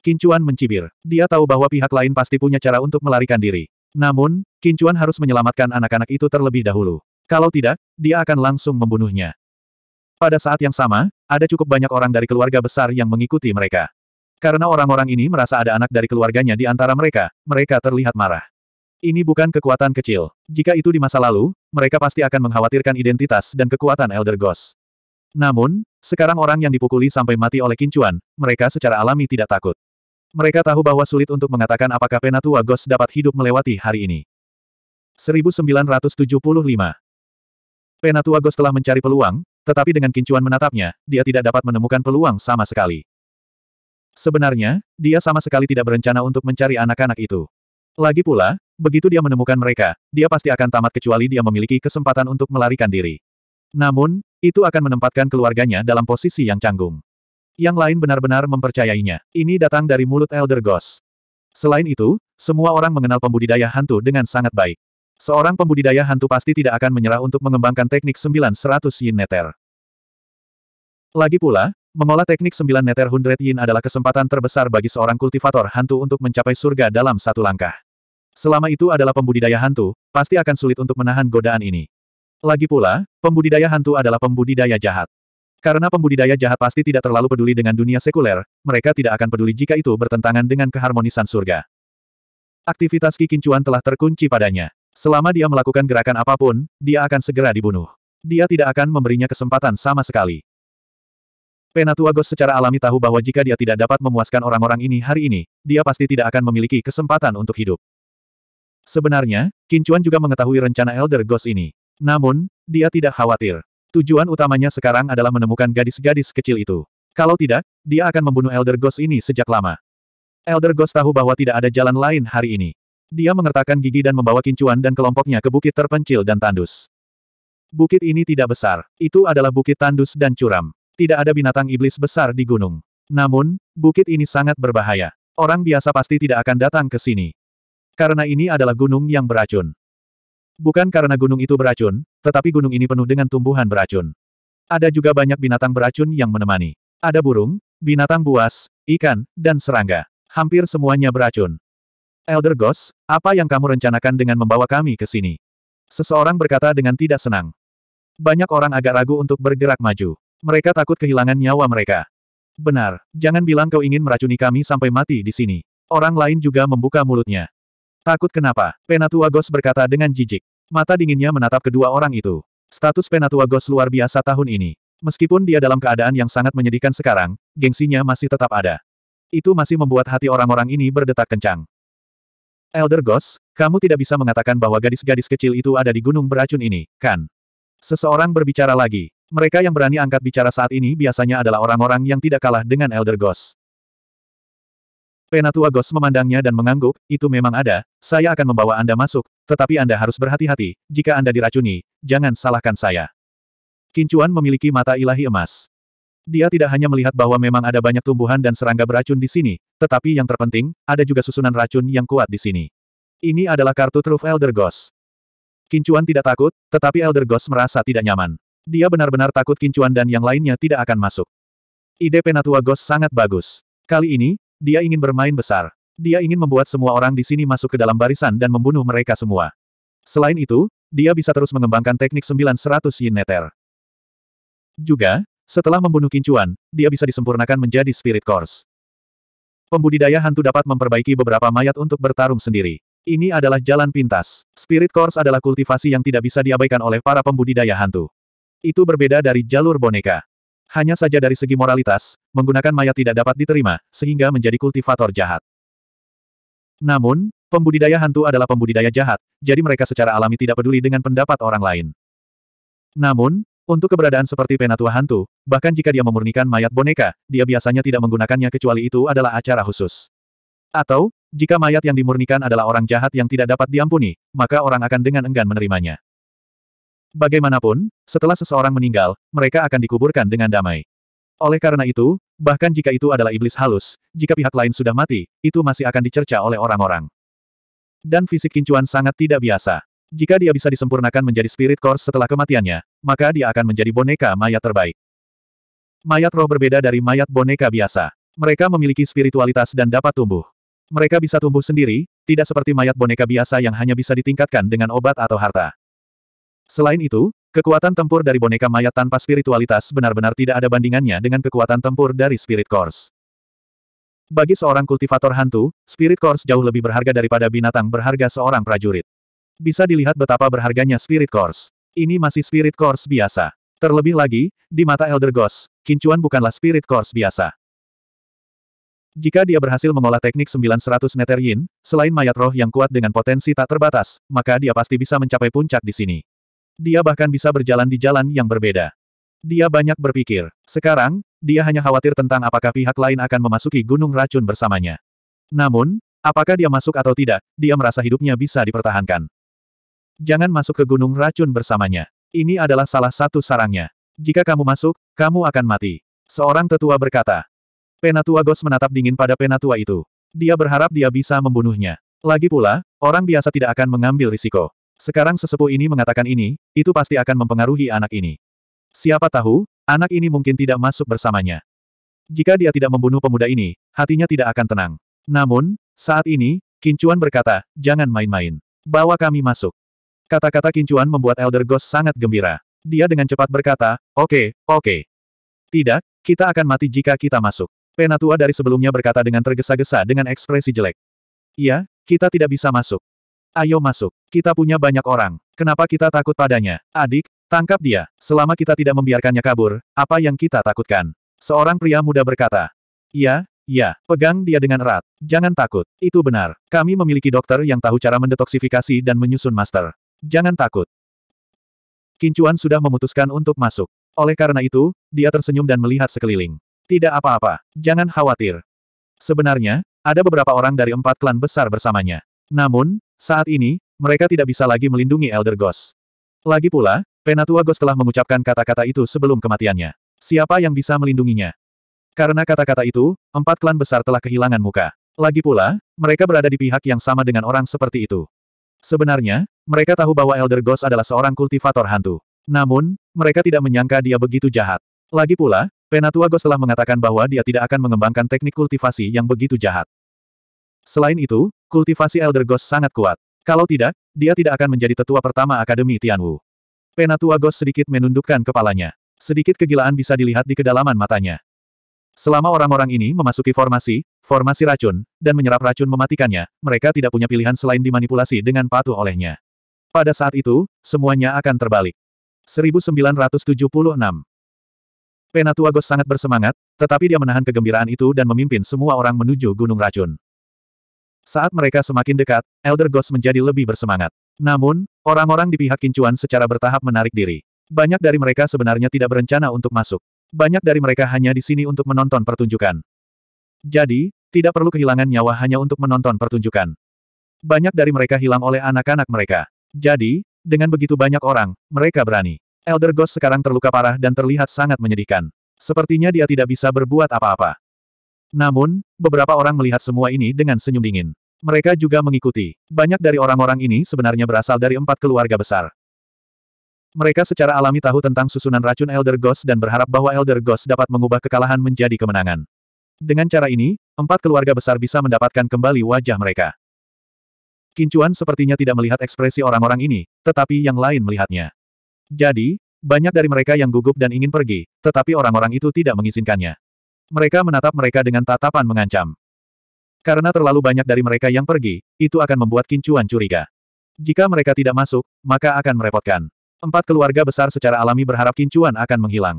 Kincuan mencibir. Dia tahu bahwa pihak lain pasti punya cara untuk melarikan diri. Namun, Kincuan harus menyelamatkan anak-anak itu terlebih dahulu. Kalau tidak, dia akan langsung membunuhnya. Pada saat yang sama, ada cukup banyak orang dari keluarga besar yang mengikuti mereka. Karena orang-orang ini merasa ada anak dari keluarganya di antara mereka, mereka terlihat marah. Ini bukan kekuatan kecil. Jika itu di masa lalu, mereka pasti akan mengkhawatirkan identitas dan kekuatan Elder Ghost. Namun, sekarang orang yang dipukuli sampai mati oleh kincuan, mereka secara alami tidak takut. Mereka tahu bahwa sulit untuk mengatakan apakah Penatua Ghost dapat hidup melewati hari ini. 1975 Penatua Ghost telah mencari peluang, tetapi dengan kincuan menatapnya, dia tidak dapat menemukan peluang sama sekali. Sebenarnya, dia sama sekali tidak berencana untuk mencari anak-anak itu. Lagi pula, begitu dia menemukan mereka, dia pasti akan tamat kecuali dia memiliki kesempatan untuk melarikan diri. Namun, itu akan menempatkan keluarganya dalam posisi yang canggung. Yang lain benar-benar mempercayainya. Ini datang dari mulut Elder Ghost. Selain itu, semua orang mengenal pembudidaya hantu dengan sangat baik. Seorang pembudidaya hantu pasti tidak akan menyerah untuk mengembangkan teknik 900 yin neter. Lagi pula, mengolah teknik 9 neter 100 yin adalah kesempatan terbesar bagi seorang kultivator hantu untuk mencapai surga dalam satu langkah. Selama itu adalah pembudidaya hantu, pasti akan sulit untuk menahan godaan ini. Lagi pula, pembudidaya hantu adalah pembudidaya jahat. Karena pembudidaya jahat pasti tidak terlalu peduli dengan dunia sekuler, mereka tidak akan peduli jika itu bertentangan dengan keharmonisan surga. Aktivitas kikincuan telah terkunci padanya. Selama dia melakukan gerakan apapun, dia akan segera dibunuh. Dia tidak akan memberinya kesempatan sama sekali. Penatua Ghost secara alami tahu bahwa jika dia tidak dapat memuaskan orang-orang ini hari ini, dia pasti tidak akan memiliki kesempatan untuk hidup. Sebenarnya, Kincuan juga mengetahui rencana Elder Ghost ini. Namun, dia tidak khawatir. Tujuan utamanya sekarang adalah menemukan gadis-gadis kecil itu. Kalau tidak, dia akan membunuh Elder Ghost ini sejak lama. Elder Ghost tahu bahwa tidak ada jalan lain hari ini. Dia mengertakkan gigi dan membawa kincuan dan kelompoknya ke bukit terpencil dan tandus. Bukit ini tidak besar. Itu adalah bukit tandus dan curam. Tidak ada binatang iblis besar di gunung. Namun, bukit ini sangat berbahaya. Orang biasa pasti tidak akan datang ke sini. Karena ini adalah gunung yang beracun. Bukan karena gunung itu beracun, tetapi gunung ini penuh dengan tumbuhan beracun. Ada juga banyak binatang beracun yang menemani. Ada burung, binatang buas, ikan, dan serangga. Hampir semuanya beracun. Elder Ghost, apa yang kamu rencanakan dengan membawa kami ke sini? Seseorang berkata dengan tidak senang. Banyak orang agak ragu untuk bergerak maju. Mereka takut kehilangan nyawa mereka. Benar, jangan bilang kau ingin meracuni kami sampai mati di sini. Orang lain juga membuka mulutnya. Takut kenapa? Penatua Ghost berkata dengan jijik. Mata dinginnya menatap kedua orang itu. Status Penatua Ghost luar biasa tahun ini. Meskipun dia dalam keadaan yang sangat menyedihkan sekarang, gengsinya masih tetap ada. Itu masih membuat hati orang-orang ini berdetak kencang. Elder Ghost, kamu tidak bisa mengatakan bahwa gadis-gadis kecil itu ada di gunung beracun ini, kan? Seseorang berbicara lagi. Mereka yang berani angkat bicara saat ini biasanya adalah orang-orang yang tidak kalah dengan Elder Ghost. Penatua Ghost memandangnya dan mengangguk, itu memang ada, saya akan membawa Anda masuk, tetapi Anda harus berhati-hati, jika Anda diracuni, jangan salahkan saya. Kincuan memiliki mata ilahi emas. Dia tidak hanya melihat bahwa memang ada banyak tumbuhan dan serangga beracun di sini, tetapi yang terpenting, ada juga susunan racun yang kuat di sini. Ini adalah kartu truf Elder Ghost. Kincuan tidak takut, tetapi Elder Ghost merasa tidak nyaman. Dia benar-benar takut Kincuan dan yang lainnya tidak akan masuk. Ide Penatua Ghost sangat bagus. Kali ini, dia ingin bermain besar. Dia ingin membuat semua orang di sini masuk ke dalam barisan dan membunuh mereka semua. Selain itu, dia bisa terus mengembangkan teknik 900 Yin Neter. Juga, setelah membunuh kincuan, dia bisa disempurnakan menjadi Spirit Course. Pembudidaya hantu dapat memperbaiki beberapa mayat untuk bertarung sendiri. Ini adalah jalan pintas. Spirit Course adalah kultivasi yang tidak bisa diabaikan oleh para pembudidaya hantu. Itu berbeda dari jalur boneka. Hanya saja dari segi moralitas, menggunakan mayat tidak dapat diterima, sehingga menjadi kultivator jahat. Namun, pembudidaya hantu adalah pembudidaya jahat, jadi mereka secara alami tidak peduli dengan pendapat orang lain. Namun, untuk keberadaan seperti penatua hantu, bahkan jika dia memurnikan mayat boneka, dia biasanya tidak menggunakannya kecuali itu adalah acara khusus. Atau, jika mayat yang dimurnikan adalah orang jahat yang tidak dapat diampuni, maka orang akan dengan enggan menerimanya. Bagaimanapun, setelah seseorang meninggal, mereka akan dikuburkan dengan damai. Oleh karena itu, bahkan jika itu adalah iblis halus, jika pihak lain sudah mati, itu masih akan dicerca oleh orang-orang. Dan fisik kincuan sangat tidak biasa. Jika dia bisa disempurnakan menjadi spirit core setelah kematiannya, maka dia akan menjadi boneka mayat terbaik. Mayat roh berbeda dari mayat boneka biasa. Mereka memiliki spiritualitas dan dapat tumbuh. Mereka bisa tumbuh sendiri, tidak seperti mayat boneka biasa yang hanya bisa ditingkatkan dengan obat atau harta. Selain itu, kekuatan tempur dari boneka mayat tanpa spiritualitas benar-benar tidak ada bandingannya dengan kekuatan tempur dari Spirit Course. Bagi seorang kultivator hantu, Spirit Course jauh lebih berharga daripada binatang berharga seorang prajurit. Bisa dilihat betapa berharganya Spirit Course. Ini masih Spirit Course biasa. Terlebih lagi, di mata Elder Ghost, Kincuan bukanlah Spirit Course biasa. Jika dia berhasil mengolah teknik 900 Neter Yin, selain mayat roh yang kuat dengan potensi tak terbatas, maka dia pasti bisa mencapai puncak di sini. Dia bahkan bisa berjalan di jalan yang berbeda. Dia banyak berpikir. Sekarang, dia hanya khawatir tentang apakah pihak lain akan memasuki gunung racun bersamanya. Namun, apakah dia masuk atau tidak, dia merasa hidupnya bisa dipertahankan. Jangan masuk ke gunung racun bersamanya. Ini adalah salah satu sarangnya. Jika kamu masuk, kamu akan mati. Seorang tetua berkata. Penatua Gos menatap dingin pada penatua itu. Dia berharap dia bisa membunuhnya. Lagi pula, orang biasa tidak akan mengambil risiko. Sekarang sesepuh ini mengatakan ini, itu pasti akan mempengaruhi anak ini. Siapa tahu, anak ini mungkin tidak masuk bersamanya. Jika dia tidak membunuh pemuda ini, hatinya tidak akan tenang. Namun, saat ini, Kincuan berkata, jangan main-main. Bawa kami masuk. Kata-kata Kincuan membuat Elder Ghost sangat gembira. Dia dengan cepat berkata, oke, okay, oke. Okay. Tidak, kita akan mati jika kita masuk. Penatua dari sebelumnya berkata dengan tergesa-gesa dengan ekspresi jelek. Iya, kita tidak bisa masuk. Ayo masuk. Kita punya banyak orang. Kenapa kita takut padanya? Adik, tangkap dia. Selama kita tidak membiarkannya kabur, apa yang kita takutkan? Seorang pria muda berkata. Ya, ya, pegang dia dengan erat. Jangan takut. Itu benar. Kami memiliki dokter yang tahu cara mendetoksifikasi dan menyusun master. Jangan takut. Kincuan sudah memutuskan untuk masuk. Oleh karena itu, dia tersenyum dan melihat sekeliling. Tidak apa-apa, jangan khawatir. Sebenarnya, ada beberapa orang dari empat klan besar bersamanya. Namun, saat ini, mereka tidak bisa lagi melindungi Elder Ghost. Lagi pula, Penatua Ghost telah mengucapkan kata-kata itu sebelum kematiannya. Siapa yang bisa melindunginya? Karena kata-kata itu, empat klan besar telah kehilangan muka. Lagi pula, mereka berada di pihak yang sama dengan orang seperti itu. Sebenarnya, mereka tahu bahwa Elder Ghost adalah seorang kultivator hantu. Namun, mereka tidak menyangka dia begitu jahat. Lagi pula, Penatua Ghost telah mengatakan bahwa dia tidak akan mengembangkan teknik kultivasi yang begitu jahat. Selain itu, Kultivasi Elder Ghost sangat kuat. Kalau tidak, dia tidak akan menjadi tetua pertama Akademi Tianwu. Penatua Ghost sedikit menundukkan kepalanya. Sedikit kegilaan bisa dilihat di kedalaman matanya. Selama orang-orang ini memasuki formasi, formasi racun, dan menyerap racun mematikannya, mereka tidak punya pilihan selain dimanipulasi dengan patuh olehnya. Pada saat itu, semuanya akan terbalik. 1976 Penatua Ghost sangat bersemangat, tetapi dia menahan kegembiraan itu dan memimpin semua orang menuju Gunung Racun. Saat mereka semakin dekat, Elder Ghost menjadi lebih bersemangat. Namun, orang-orang di pihak kincuan secara bertahap menarik diri. Banyak dari mereka sebenarnya tidak berencana untuk masuk. Banyak dari mereka hanya di sini untuk menonton pertunjukan. Jadi, tidak perlu kehilangan nyawa hanya untuk menonton pertunjukan. Banyak dari mereka hilang oleh anak-anak mereka. Jadi, dengan begitu banyak orang, mereka berani. Elder Ghost sekarang terluka parah dan terlihat sangat menyedihkan. Sepertinya dia tidak bisa berbuat apa-apa. Namun, beberapa orang melihat semua ini dengan senyum dingin. Mereka juga mengikuti. Banyak dari orang-orang ini sebenarnya berasal dari empat keluarga besar. Mereka secara alami tahu tentang susunan racun Elder Ghost dan berharap bahwa Elder Ghost dapat mengubah kekalahan menjadi kemenangan. Dengan cara ini, empat keluarga besar bisa mendapatkan kembali wajah mereka. Kincuan sepertinya tidak melihat ekspresi orang-orang ini, tetapi yang lain melihatnya. Jadi, banyak dari mereka yang gugup dan ingin pergi, tetapi orang-orang itu tidak mengizinkannya. Mereka menatap mereka dengan tatapan mengancam. Karena terlalu banyak dari mereka yang pergi, itu akan membuat kincuan curiga. Jika mereka tidak masuk, maka akan merepotkan. Empat keluarga besar secara alami berharap kincuan akan menghilang.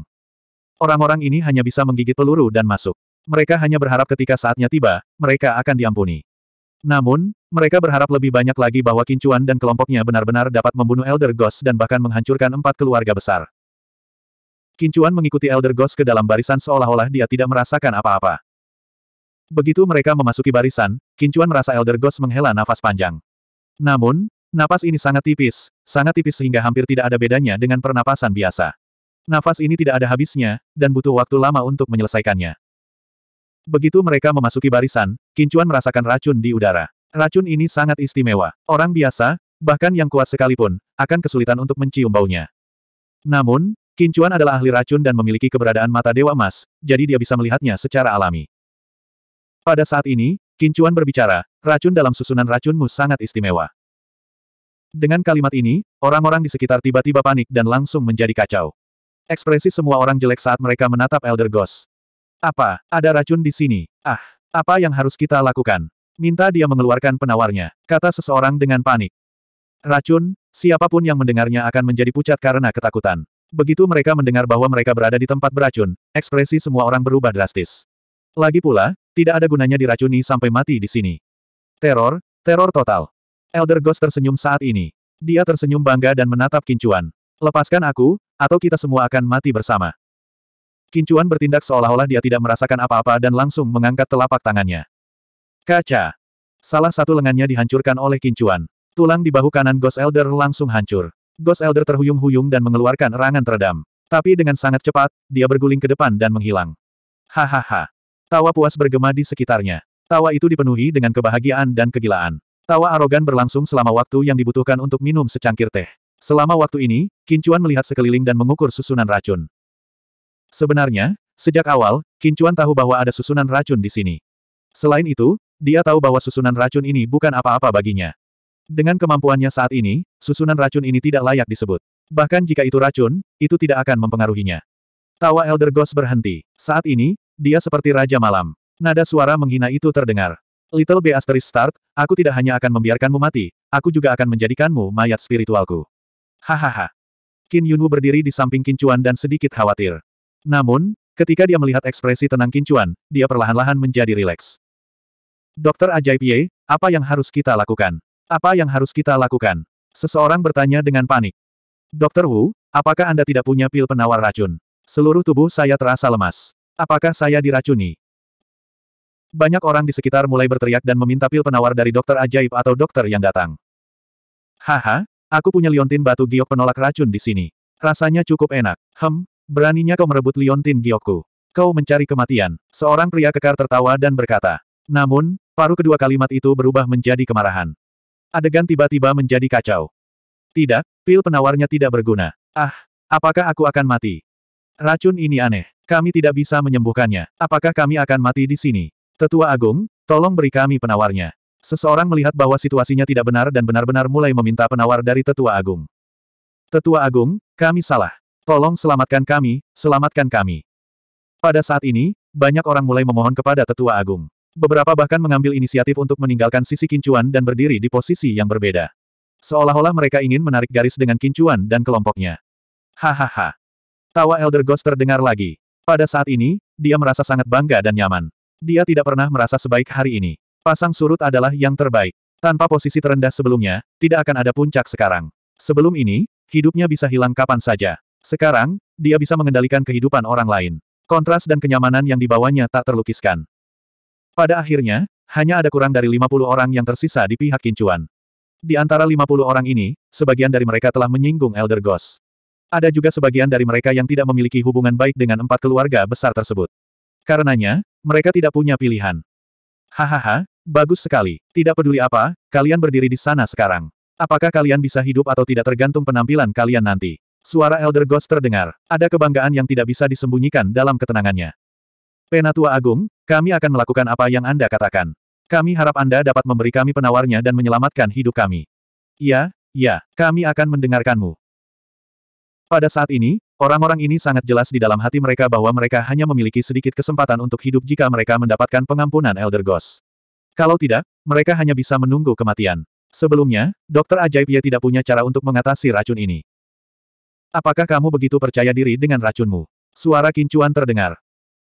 Orang-orang ini hanya bisa menggigit peluru dan masuk. Mereka hanya berharap ketika saatnya tiba, mereka akan diampuni. Namun, mereka berharap lebih banyak lagi bahwa Kincuan dan kelompoknya benar-benar dapat membunuh Elder Ghost dan bahkan menghancurkan empat keluarga besar. Kincuan mengikuti Elder Ghost ke dalam barisan seolah-olah dia tidak merasakan apa-apa. Begitu mereka memasuki barisan, Kincuan merasa Elder Ghost menghela nafas panjang. Namun, napas ini sangat tipis, sangat tipis sehingga hampir tidak ada bedanya dengan pernapasan biasa. Nafas ini tidak ada habisnya, dan butuh waktu lama untuk menyelesaikannya. Begitu mereka memasuki barisan, Kincuan merasakan racun di udara. Racun ini sangat istimewa. Orang biasa, bahkan yang kuat sekalipun, akan kesulitan untuk mencium baunya. Namun, Kincuan adalah ahli racun dan memiliki keberadaan mata Dewa Emas, jadi dia bisa melihatnya secara alami. Pada saat ini, Kincuan berbicara, racun dalam susunan racunmu sangat istimewa. Dengan kalimat ini, orang-orang di sekitar tiba-tiba panik dan langsung menjadi kacau. Ekspresi semua orang jelek saat mereka menatap Elder Ghost. Apa, ada racun di sini? Ah, apa yang harus kita lakukan? Minta dia mengeluarkan penawarnya, kata seseorang dengan panik. Racun, siapapun yang mendengarnya akan menjadi pucat karena ketakutan. Begitu mereka mendengar bahwa mereka berada di tempat beracun, ekspresi semua orang berubah drastis. Lagi pula, tidak ada gunanya diracuni sampai mati di sini. Teror, teror total. Elder Ghost tersenyum saat ini. Dia tersenyum bangga dan menatap Kincuan. Lepaskan aku, atau kita semua akan mati bersama. Kincuan bertindak seolah-olah dia tidak merasakan apa-apa dan langsung mengangkat telapak tangannya. Kaca. Salah satu lengannya dihancurkan oleh Kincuan. Tulang di bahu kanan Ghost Elder langsung hancur. Ghost Elder terhuyung-huyung dan mengeluarkan erangan teredam. Tapi dengan sangat cepat, dia berguling ke depan dan menghilang. Hahaha. Tawa puas bergema di sekitarnya. Tawa itu dipenuhi dengan kebahagiaan dan kegilaan. Tawa arogan berlangsung selama waktu yang dibutuhkan untuk minum secangkir teh. Selama waktu ini, Kincuan melihat sekeliling dan mengukur susunan racun. Sebenarnya, sejak awal, Kincuan tahu bahwa ada susunan racun di sini. Selain itu, dia tahu bahwa susunan racun ini bukan apa-apa baginya. Dengan kemampuannya saat ini, susunan racun ini tidak layak disebut. Bahkan jika itu racun, itu tidak akan mempengaruhinya. Tawa Elder Ghost berhenti. Saat ini, dia seperti Raja Malam. Nada suara menghina itu terdengar. Little B asterisk start, aku tidak hanya akan membiarkanmu mati, aku juga akan menjadikanmu mayat spiritualku. Hahaha. Qin Yunwu berdiri di samping Qin Chuan dan sedikit khawatir. Namun, ketika dia melihat ekspresi tenang Qin Chuan, dia perlahan-lahan menjadi rileks. Dokter Ajaib Ye, apa yang harus kita lakukan? Apa yang harus kita lakukan? Seseorang bertanya dengan panik. Dokter Wu, apakah Anda tidak punya pil penawar racun? Seluruh tubuh saya terasa lemas. Apakah saya diracuni? Banyak orang di sekitar mulai berteriak dan meminta pil penawar dari dokter ajaib atau dokter yang datang. Haha, aku punya liontin batu giok penolak racun di sini. Rasanya cukup enak. Hem, beraninya kau merebut liontin giokku. Kau mencari kematian. Seorang pria kekar tertawa dan berkata. Namun, paruh kedua kalimat itu berubah menjadi kemarahan. Adegan tiba-tiba menjadi kacau. Tidak, pil penawarnya tidak berguna. Ah, apakah aku akan mati? Racun ini aneh. Kami tidak bisa menyembuhkannya. Apakah kami akan mati di sini? Tetua Agung, tolong beri kami penawarnya. Seseorang melihat bahwa situasinya tidak benar dan benar-benar mulai meminta penawar dari Tetua Agung. Tetua Agung, kami salah. Tolong selamatkan kami, selamatkan kami. Pada saat ini, banyak orang mulai memohon kepada Tetua Agung. Beberapa bahkan mengambil inisiatif untuk meninggalkan sisi kincuan dan berdiri di posisi yang berbeda. Seolah-olah mereka ingin menarik garis dengan kincuan dan kelompoknya. Hahaha. Tawa Elder Ghost terdengar lagi. Pada saat ini, dia merasa sangat bangga dan nyaman. Dia tidak pernah merasa sebaik hari ini. Pasang surut adalah yang terbaik. Tanpa posisi terendah sebelumnya, tidak akan ada puncak sekarang. Sebelum ini, hidupnya bisa hilang kapan saja. Sekarang, dia bisa mengendalikan kehidupan orang lain. Kontras dan kenyamanan yang dibawanya tak terlukiskan. Pada akhirnya, hanya ada kurang dari 50 orang yang tersisa di pihak Kincuan. Di antara 50 orang ini, sebagian dari mereka telah menyinggung Elder Ghost. Ada juga sebagian dari mereka yang tidak memiliki hubungan baik dengan empat keluarga besar tersebut. Karenanya, mereka tidak punya pilihan. Hahaha, bagus sekali. Tidak peduli apa, kalian berdiri di sana sekarang. Apakah kalian bisa hidup atau tidak tergantung penampilan kalian nanti? Suara Elder Ghost terdengar. Ada kebanggaan yang tidak bisa disembunyikan dalam ketenangannya. Penatua Agung, kami akan melakukan apa yang Anda katakan. Kami harap Anda dapat memberi kami penawarnya dan menyelamatkan hidup kami. Ya, ya, kami akan mendengarkanmu. Pada saat ini, orang-orang ini sangat jelas di dalam hati mereka bahwa mereka hanya memiliki sedikit kesempatan untuk hidup jika mereka mendapatkan pengampunan Elder Ghost. Kalau tidak, mereka hanya bisa menunggu kematian. Sebelumnya, dokter ajaib ia tidak punya cara untuk mengatasi racun ini. Apakah kamu begitu percaya diri dengan racunmu? Suara kincuan terdengar.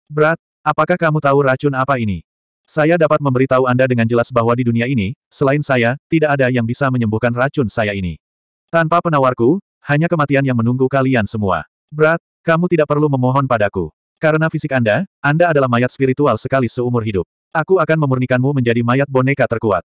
Berat, Apakah kamu tahu racun apa ini? Saya dapat memberitahu Anda dengan jelas bahwa di dunia ini, selain saya, tidak ada yang bisa menyembuhkan racun saya ini. Tanpa penawarku, hanya kematian yang menunggu kalian semua. Brat, kamu tidak perlu memohon padaku. Karena fisik Anda, Anda adalah mayat spiritual sekali seumur hidup. Aku akan memurnikanmu menjadi mayat boneka terkuat.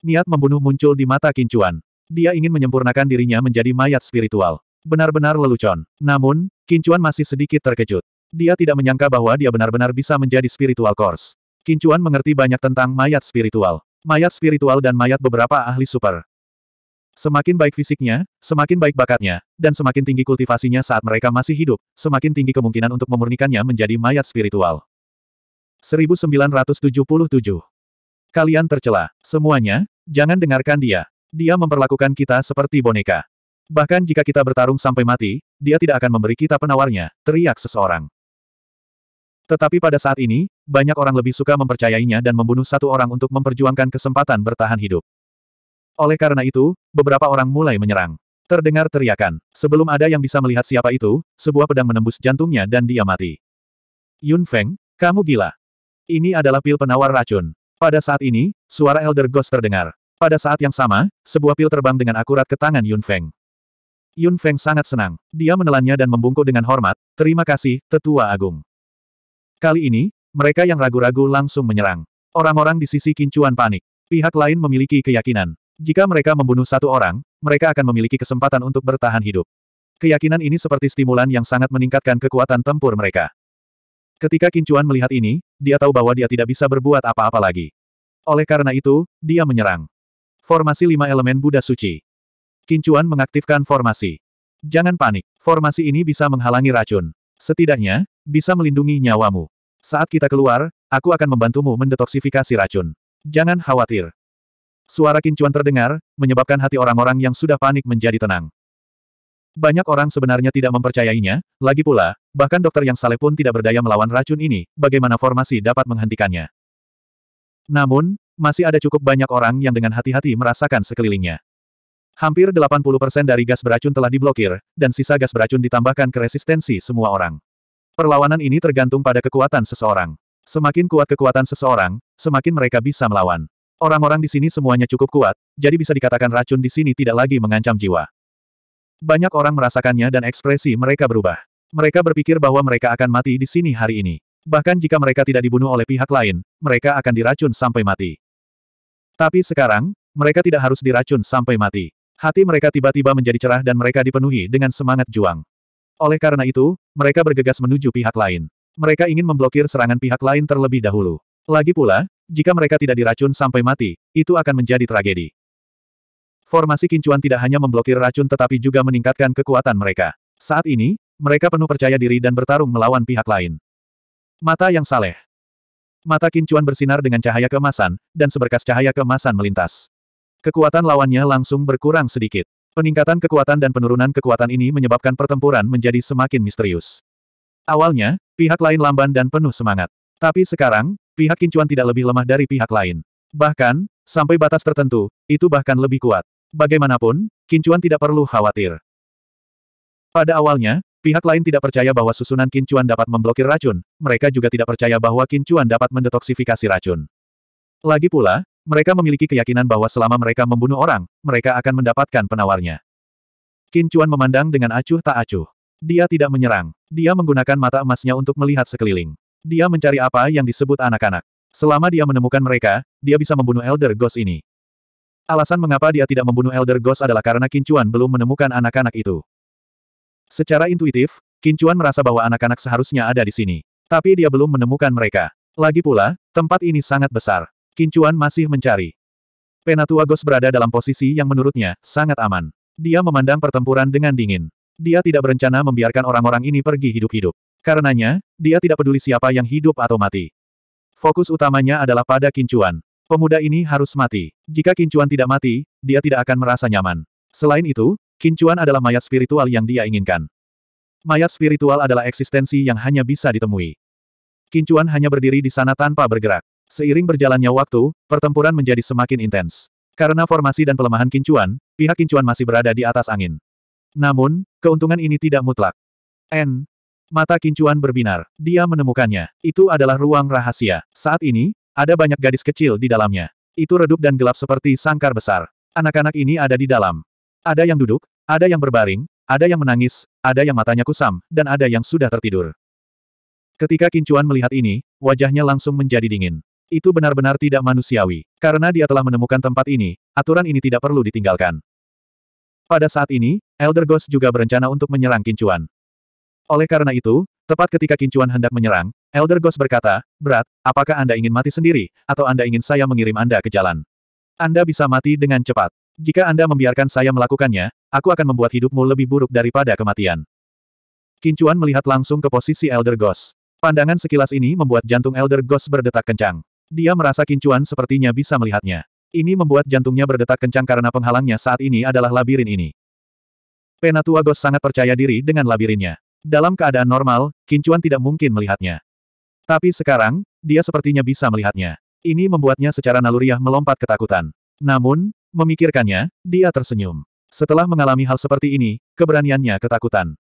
Niat membunuh muncul di mata Kincuan. Dia ingin menyempurnakan dirinya menjadi mayat spiritual. Benar-benar lelucon. Namun, Kincuan masih sedikit terkejut. Dia tidak menyangka bahwa dia benar-benar bisa menjadi spiritual course. Kincuan mengerti banyak tentang mayat spiritual. Mayat spiritual dan mayat beberapa ahli super. Semakin baik fisiknya, semakin baik bakatnya, dan semakin tinggi kultivasinya saat mereka masih hidup, semakin tinggi kemungkinan untuk memurnikannya menjadi mayat spiritual. 1977 Kalian tercela, semuanya, jangan dengarkan dia. Dia memperlakukan kita seperti boneka. Bahkan jika kita bertarung sampai mati, dia tidak akan memberi kita penawarnya, teriak seseorang. Tetapi pada saat ini, banyak orang lebih suka mempercayainya dan membunuh satu orang untuk memperjuangkan kesempatan bertahan hidup. Oleh karena itu, beberapa orang mulai menyerang. Terdengar teriakan. Sebelum ada yang bisa melihat siapa itu, sebuah pedang menembus jantungnya dan dia mati. Yun Feng, kamu gila. Ini adalah pil penawar racun. Pada saat ini, suara Elder Ghost terdengar. Pada saat yang sama, sebuah pil terbang dengan akurat ke tangan Yun Feng. Yun Feng sangat senang. Dia menelannya dan membungkuk dengan hormat, terima kasih, tetua agung. Kali ini, mereka yang ragu-ragu langsung menyerang. Orang-orang di sisi kincuan panik. Pihak lain memiliki keyakinan. Jika mereka membunuh satu orang, mereka akan memiliki kesempatan untuk bertahan hidup. Keyakinan ini seperti stimulan yang sangat meningkatkan kekuatan tempur mereka. Ketika Kincuan melihat ini, dia tahu bahwa dia tidak bisa berbuat apa-apa lagi. Oleh karena itu, dia menyerang. Formasi lima elemen Buddha Suci. Kincuan mengaktifkan formasi. Jangan panik, formasi ini bisa menghalangi racun. Setidaknya, bisa melindungi nyawamu. Saat kita keluar, aku akan membantumu mendetoksifikasi racun. Jangan khawatir. Suara kincuan terdengar, menyebabkan hati orang-orang yang sudah panik menjadi tenang. Banyak orang sebenarnya tidak mempercayainya, lagi pula, bahkan dokter yang saleh pun tidak berdaya melawan racun ini, bagaimana formasi dapat menghentikannya. Namun, masih ada cukup banyak orang yang dengan hati-hati merasakan sekelilingnya. Hampir 80% dari gas beracun telah diblokir, dan sisa gas beracun ditambahkan ke resistensi semua orang. Perlawanan ini tergantung pada kekuatan seseorang. Semakin kuat kekuatan seseorang, semakin mereka bisa melawan. Orang-orang di sini semuanya cukup kuat, jadi bisa dikatakan racun di sini tidak lagi mengancam jiwa. Banyak orang merasakannya dan ekspresi mereka berubah. Mereka berpikir bahwa mereka akan mati di sini hari ini. Bahkan jika mereka tidak dibunuh oleh pihak lain, mereka akan diracun sampai mati. Tapi sekarang, mereka tidak harus diracun sampai mati. Hati mereka tiba-tiba menjadi cerah dan mereka dipenuhi dengan semangat juang. Oleh karena itu, mereka bergegas menuju pihak lain. Mereka ingin memblokir serangan pihak lain terlebih dahulu. Lagi pula, jika mereka tidak diracun sampai mati, itu akan menjadi tragedi. Formasi kincuan tidak hanya memblokir racun tetapi juga meningkatkan kekuatan mereka. Saat ini, mereka penuh percaya diri dan bertarung melawan pihak lain. Mata yang saleh. Mata kincuan bersinar dengan cahaya keemasan, dan seberkas cahaya keemasan melintas. Kekuatan lawannya langsung berkurang sedikit. Peningkatan kekuatan dan penurunan kekuatan ini menyebabkan pertempuran menjadi semakin misterius. Awalnya, pihak lain lamban dan penuh semangat. Tapi sekarang, pihak Kincuan tidak lebih lemah dari pihak lain. Bahkan, sampai batas tertentu, itu bahkan lebih kuat. Bagaimanapun, Kincuan tidak perlu khawatir. Pada awalnya, pihak lain tidak percaya bahwa susunan Kincuan dapat memblokir racun, mereka juga tidak percaya bahwa Kincuan dapat mendetoksifikasi racun. Lagi pula, mereka memiliki keyakinan bahwa selama mereka membunuh orang, mereka akan mendapatkan penawarnya. Qin Chuan memandang dengan acuh tak acuh. Dia tidak menyerang. Dia menggunakan mata emasnya untuk melihat sekeliling. Dia mencari apa yang disebut anak-anak. Selama dia menemukan mereka, dia bisa membunuh Elder Ghost ini. Alasan mengapa dia tidak membunuh Elder Ghost adalah karena Qin Chuan belum menemukan anak-anak itu. Secara intuitif, Qin Chuan merasa bahwa anak-anak seharusnya ada di sini. Tapi dia belum menemukan mereka. Lagi pula, tempat ini sangat besar. Kincuan masih mencari. Penatua Ghost berada dalam posisi yang menurutnya sangat aman. Dia memandang pertempuran dengan dingin. Dia tidak berencana membiarkan orang-orang ini pergi hidup-hidup. Karenanya, dia tidak peduli siapa yang hidup atau mati. Fokus utamanya adalah pada Kincuan. Pemuda ini harus mati. Jika Kincuan tidak mati, dia tidak akan merasa nyaman. Selain itu, Kincuan adalah mayat spiritual yang dia inginkan. Mayat spiritual adalah eksistensi yang hanya bisa ditemui. Kincuan hanya berdiri di sana tanpa bergerak. Seiring berjalannya waktu, pertempuran menjadi semakin intens. Karena formasi dan pelemahan kincuan, pihak kincuan masih berada di atas angin. Namun, keuntungan ini tidak mutlak. N. Mata kincuan berbinar. Dia menemukannya. Itu adalah ruang rahasia. Saat ini, ada banyak gadis kecil di dalamnya. Itu redup dan gelap seperti sangkar besar. Anak-anak ini ada di dalam. Ada yang duduk, ada yang berbaring, ada yang menangis, ada yang matanya kusam, dan ada yang sudah tertidur. Ketika kincuan melihat ini, wajahnya langsung menjadi dingin. Itu benar-benar tidak manusiawi. Karena dia telah menemukan tempat ini, aturan ini tidak perlu ditinggalkan. Pada saat ini, Elder Ghost juga berencana untuk menyerang Kincuan. Oleh karena itu, tepat ketika Kincuan hendak menyerang, Elder Ghost berkata, Berat, apakah Anda ingin mati sendiri, atau Anda ingin saya mengirim Anda ke jalan? Anda bisa mati dengan cepat. Jika Anda membiarkan saya melakukannya, aku akan membuat hidupmu lebih buruk daripada kematian. Kincuan melihat langsung ke posisi Elder Ghost. Pandangan sekilas ini membuat jantung Elder Ghost berdetak kencang. Dia merasa kincuan sepertinya bisa melihatnya. Ini membuat jantungnya berdetak kencang karena penghalangnya saat ini adalah labirin ini. Penatua Ghost sangat percaya diri dengan labirinnya. Dalam keadaan normal, kincuan tidak mungkin melihatnya. Tapi sekarang, dia sepertinya bisa melihatnya. Ini membuatnya secara naluriah melompat ketakutan. Namun, memikirkannya, dia tersenyum. Setelah mengalami hal seperti ini, keberaniannya ketakutan.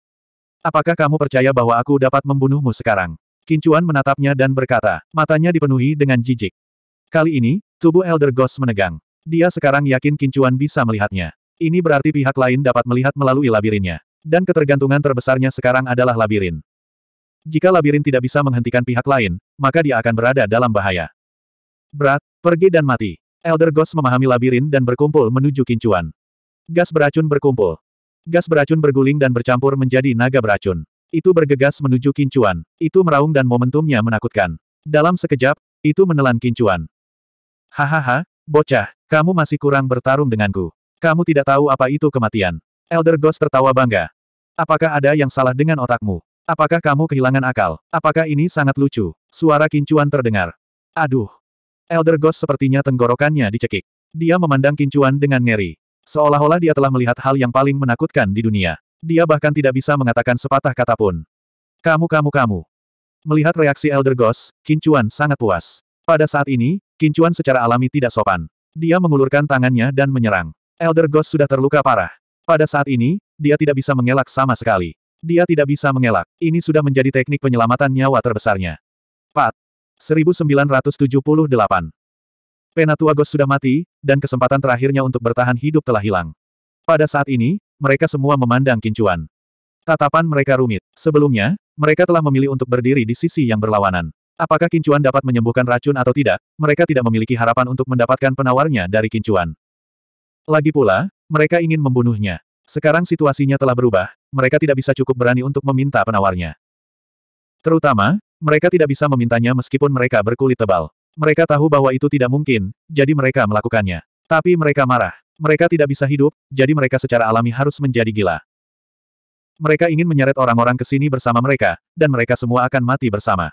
Apakah kamu percaya bahwa aku dapat membunuhmu sekarang? Kincuan menatapnya dan berkata, matanya dipenuhi dengan jijik. Kali ini, tubuh Elder Ghost menegang. Dia sekarang yakin Kincuan bisa melihatnya. Ini berarti pihak lain dapat melihat melalui labirinnya. Dan ketergantungan terbesarnya sekarang adalah labirin. Jika labirin tidak bisa menghentikan pihak lain, maka dia akan berada dalam bahaya. Berat, pergi dan mati. Elder Ghost memahami labirin dan berkumpul menuju Kincuan. Gas beracun berkumpul. Gas beracun berguling dan bercampur menjadi naga beracun. Itu bergegas menuju kincuan. Itu meraung dan momentumnya menakutkan. Dalam sekejap, itu menelan kincuan. Hahaha, bocah, kamu masih kurang bertarung denganku. Kamu tidak tahu apa itu kematian. Elder Ghost tertawa bangga. Apakah ada yang salah dengan otakmu? Apakah kamu kehilangan akal? Apakah ini sangat lucu? Suara kincuan terdengar. Aduh. Elder Ghost sepertinya tenggorokannya dicekik. Dia memandang kincuan dengan ngeri. Seolah-olah dia telah melihat hal yang paling menakutkan di dunia. Dia bahkan tidak bisa mengatakan sepatah kata pun. Kamu kamu kamu. Melihat reaksi Elder Ghost, Kincuan sangat puas. Pada saat ini, Kincuan secara alami tidak sopan. Dia mengulurkan tangannya dan menyerang. Elder Ghost sudah terluka parah. Pada saat ini, dia tidak bisa mengelak sama sekali. Dia tidak bisa mengelak. Ini sudah menjadi teknik penyelamatan nyawa terbesarnya. Pat. 1978. Penatua Ghost sudah mati, dan kesempatan terakhirnya untuk bertahan hidup telah hilang. Pada saat ini, mereka semua memandang Kincuan. Tatapan mereka rumit. Sebelumnya, mereka telah memilih untuk berdiri di sisi yang berlawanan. Apakah Kincuan dapat menyembuhkan racun atau tidak, mereka tidak memiliki harapan untuk mendapatkan penawarnya dari Kincuan. Lagi pula, mereka ingin membunuhnya. Sekarang situasinya telah berubah, mereka tidak bisa cukup berani untuk meminta penawarnya. Terutama, mereka tidak bisa memintanya meskipun mereka berkulit tebal. Mereka tahu bahwa itu tidak mungkin, jadi mereka melakukannya. Tapi mereka marah. Mereka tidak bisa hidup, jadi mereka secara alami harus menjadi gila. Mereka ingin menyeret orang-orang ke sini bersama mereka, dan mereka semua akan mati bersama.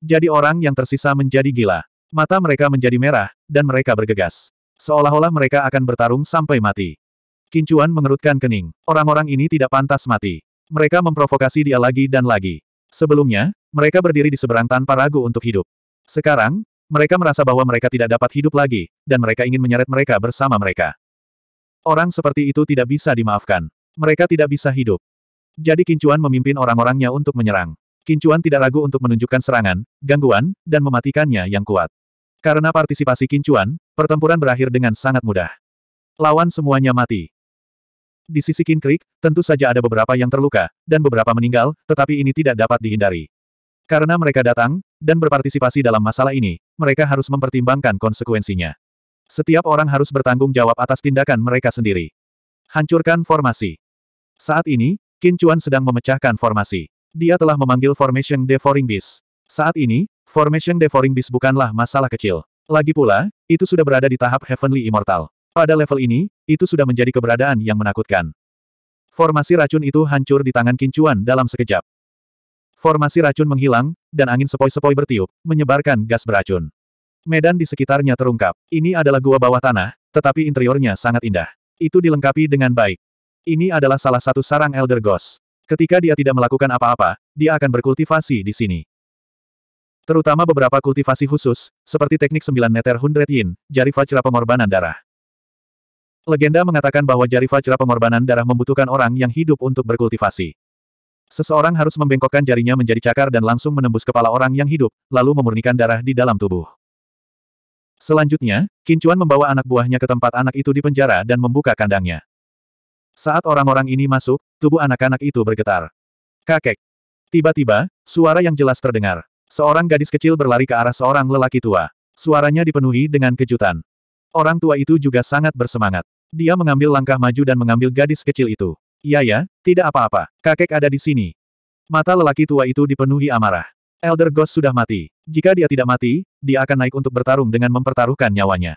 Jadi orang yang tersisa menjadi gila. Mata mereka menjadi merah, dan mereka bergegas. Seolah-olah mereka akan bertarung sampai mati. Kincuan mengerutkan kening. Orang-orang ini tidak pantas mati. Mereka memprovokasi dia lagi dan lagi. Sebelumnya, mereka berdiri di seberang tanpa ragu untuk hidup. Sekarang, mereka merasa bahwa mereka tidak dapat hidup lagi, dan mereka ingin menyeret mereka bersama mereka. Orang seperti itu tidak bisa dimaafkan. Mereka tidak bisa hidup. Jadi Kincuan memimpin orang-orangnya untuk menyerang. Kincuan tidak ragu untuk menunjukkan serangan, gangguan, dan mematikannya yang kuat. Karena partisipasi Kincuan, pertempuran berakhir dengan sangat mudah. Lawan semuanya mati. Di sisi Kin tentu saja ada beberapa yang terluka, dan beberapa meninggal, tetapi ini tidak dapat dihindari. Karena mereka datang, dan berpartisipasi dalam masalah ini, mereka harus mempertimbangkan konsekuensinya. Setiap orang harus bertanggung jawab atas tindakan mereka sendiri. Hancurkan formasi. Saat ini, Qin Chuan sedang memecahkan formasi. Dia telah memanggil Formation Devouring Beast. Saat ini, Formation Devouring Beast bukanlah masalah kecil. Lagi pula, itu sudah berada di tahap Heavenly Immortal. Pada level ini, itu sudah menjadi keberadaan yang menakutkan. Formasi racun itu hancur di tangan Qin Chuan dalam sekejap. Formasi racun menghilang, dan angin sepoi-sepoi bertiup, menyebarkan gas beracun. Medan di sekitarnya terungkap. Ini adalah gua bawah tanah, tetapi interiornya sangat indah. Itu dilengkapi dengan baik. Ini adalah salah satu sarang Elder Ghost. Ketika dia tidak melakukan apa-apa, dia akan berkultivasi di sini. Terutama beberapa kultivasi khusus, seperti teknik 9 neter hundred yin, jari fajra pengorbanan darah. Legenda mengatakan bahwa jari fajra pengorbanan darah membutuhkan orang yang hidup untuk berkultivasi. Seseorang harus membengkokkan jarinya menjadi cakar dan langsung menembus kepala orang yang hidup, lalu memurnikan darah di dalam tubuh. Selanjutnya, Kincuan membawa anak buahnya ke tempat anak itu di penjara dan membuka kandangnya. Saat orang-orang ini masuk, tubuh anak-anak itu bergetar. Kakek. Tiba-tiba, suara yang jelas terdengar. Seorang gadis kecil berlari ke arah seorang lelaki tua. Suaranya dipenuhi dengan kejutan. Orang tua itu juga sangat bersemangat. Dia mengambil langkah maju dan mengambil gadis kecil itu. Ya ya, tidak apa-apa, kakek ada di sini. Mata lelaki tua itu dipenuhi amarah. Elder Ghost sudah mati. Jika dia tidak mati, dia akan naik untuk bertarung dengan mempertaruhkan nyawanya.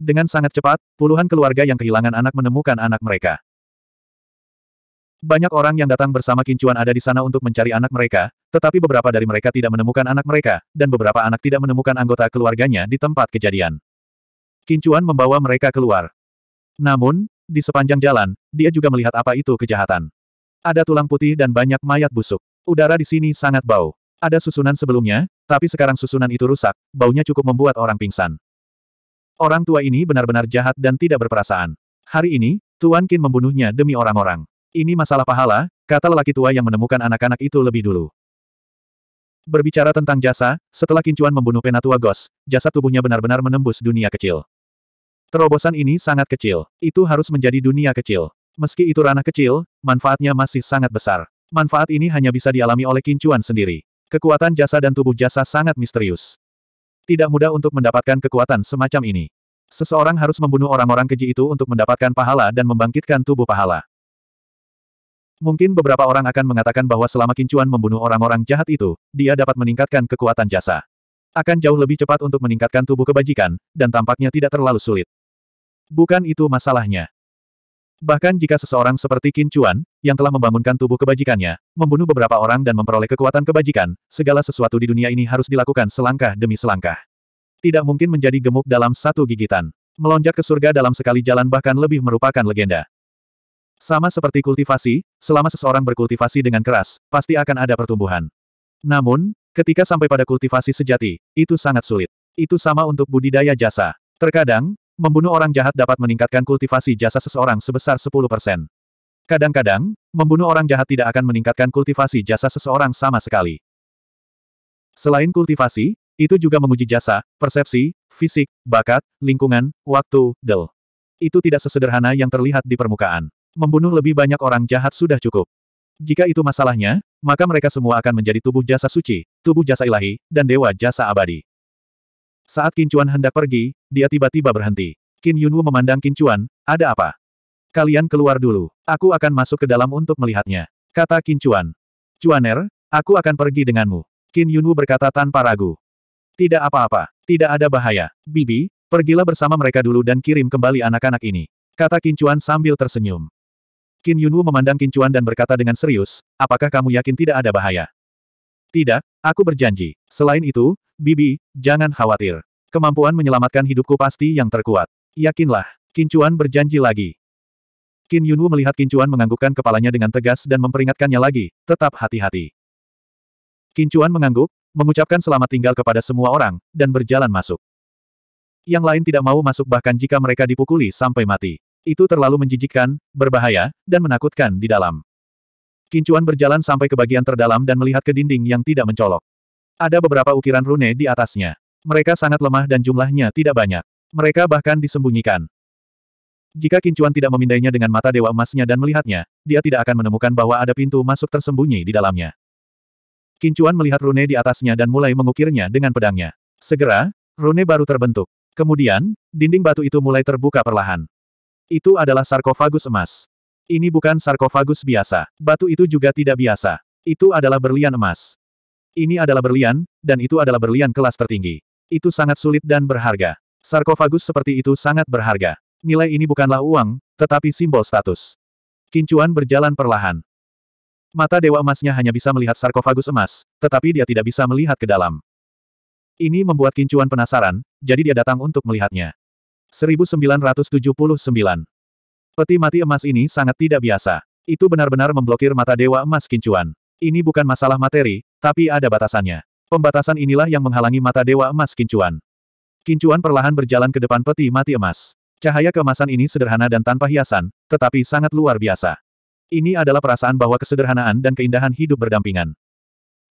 Dengan sangat cepat, puluhan keluarga yang kehilangan anak menemukan anak mereka. Banyak orang yang datang bersama Kincuan ada di sana untuk mencari anak mereka, tetapi beberapa dari mereka tidak menemukan anak mereka, dan beberapa anak tidak menemukan anggota keluarganya di tempat kejadian. Kincuan membawa mereka keluar. Namun, di sepanjang jalan, dia juga melihat apa itu kejahatan. Ada tulang putih dan banyak mayat busuk. Udara di sini sangat bau. Ada susunan sebelumnya, tapi sekarang susunan itu rusak, baunya cukup membuat orang pingsan. Orang tua ini benar-benar jahat dan tidak berperasaan. Hari ini, Tuan Kin membunuhnya demi orang-orang. Ini masalah pahala, kata lelaki tua yang menemukan anak-anak itu lebih dulu. Berbicara tentang jasa, setelah Kincuan membunuh penatua Gos, jasad tubuhnya benar-benar menembus dunia kecil. Terobosan ini sangat kecil. Itu harus menjadi dunia kecil. Meski itu ranah kecil, manfaatnya masih sangat besar. Manfaat ini hanya bisa dialami oleh Kincuan sendiri. Kekuatan jasa dan tubuh jasa sangat misterius. Tidak mudah untuk mendapatkan kekuatan semacam ini. Seseorang harus membunuh orang-orang keji itu untuk mendapatkan pahala dan membangkitkan tubuh pahala. Mungkin beberapa orang akan mengatakan bahwa selama Kincuan membunuh orang-orang jahat itu, dia dapat meningkatkan kekuatan jasa. Akan jauh lebih cepat untuk meningkatkan tubuh kebajikan, dan tampaknya tidak terlalu sulit. Bukan itu masalahnya. Bahkan jika seseorang seperti Qin Chuan, yang telah membangunkan tubuh kebajikannya, membunuh beberapa orang dan memperoleh kekuatan kebajikan, segala sesuatu di dunia ini harus dilakukan selangkah demi selangkah. Tidak mungkin menjadi gemuk dalam satu gigitan. Melonjak ke surga dalam sekali jalan bahkan lebih merupakan legenda. Sama seperti kultivasi, selama seseorang berkultivasi dengan keras, pasti akan ada pertumbuhan. Namun, ketika sampai pada kultivasi sejati, itu sangat sulit. Itu sama untuk budidaya jasa. Terkadang, membunuh orang jahat dapat meningkatkan kultivasi jasa seseorang sebesar 10%. Kadang-kadang, membunuh orang jahat tidak akan meningkatkan kultivasi jasa seseorang sama sekali. Selain kultivasi, itu juga menguji jasa, persepsi, fisik, bakat, lingkungan, waktu, del. Itu tidak sesederhana yang terlihat di permukaan. Membunuh lebih banyak orang jahat sudah cukup. Jika itu masalahnya, maka mereka semua akan menjadi tubuh jasa suci, tubuh jasa ilahi, dan dewa jasa abadi. Saat Kincuan hendak pergi, dia tiba-tiba berhenti. Qin Yunwu memandang Kincuan, ada apa? Kalian keluar dulu. Aku akan masuk ke dalam untuk melihatnya. Kata Kincuan. Cuaner, aku akan pergi denganmu. Qin Yunwu berkata tanpa ragu. Tidak apa-apa. Tidak ada bahaya. Bibi, pergilah bersama mereka dulu dan kirim kembali anak-anak ini. Kata Kincuan sambil tersenyum. Qin Yunwu memandang Kincuan dan berkata dengan serius, apakah kamu yakin tidak ada bahaya? Tidak, aku berjanji. Selain itu, Bibi, jangan khawatir. Kemampuan menyelamatkan hidupku pasti yang terkuat. Yakinlah, Kincuan berjanji lagi. Qin Yunwu melihat Kincuan menganggukkan kepalanya dengan tegas dan memperingatkannya lagi, tetap hati-hati. Kincuan mengangguk, mengucapkan selamat tinggal kepada semua orang, dan berjalan masuk. Yang lain tidak mau masuk bahkan jika mereka dipukuli sampai mati. Itu terlalu menjijikkan, berbahaya, dan menakutkan di dalam. Kincuan berjalan sampai ke bagian terdalam dan melihat ke dinding yang tidak mencolok. Ada beberapa ukiran rune di atasnya. Mereka sangat lemah dan jumlahnya tidak banyak. Mereka bahkan disembunyikan. Jika Kincuan tidak memindainya dengan mata dewa emasnya dan melihatnya, dia tidak akan menemukan bahwa ada pintu masuk tersembunyi di dalamnya. Kincuan melihat rune di atasnya dan mulai mengukirnya dengan pedangnya. Segera, rune baru terbentuk. Kemudian, dinding batu itu mulai terbuka perlahan. Itu adalah sarkofagus emas. Ini bukan sarkofagus biasa. Batu itu juga tidak biasa. Itu adalah berlian emas. Ini adalah berlian, dan itu adalah berlian kelas tertinggi. Itu sangat sulit dan berharga. Sarkofagus seperti itu sangat berharga. Nilai ini bukanlah uang, tetapi simbol status. Kincuan berjalan perlahan. Mata dewa emasnya hanya bisa melihat sarkofagus emas, tetapi dia tidak bisa melihat ke dalam. Ini membuat Kincuan penasaran, jadi dia datang untuk melihatnya. 1979 Peti mati emas ini sangat tidak biasa. Itu benar-benar memblokir mata Dewa Emas Kincuan. Ini bukan masalah materi, tapi ada batasannya. Pembatasan inilah yang menghalangi mata Dewa Emas Kincuan. Kincuan perlahan berjalan ke depan peti mati emas. Cahaya kemasan ini sederhana dan tanpa hiasan, tetapi sangat luar biasa. Ini adalah perasaan bahwa kesederhanaan dan keindahan hidup berdampingan.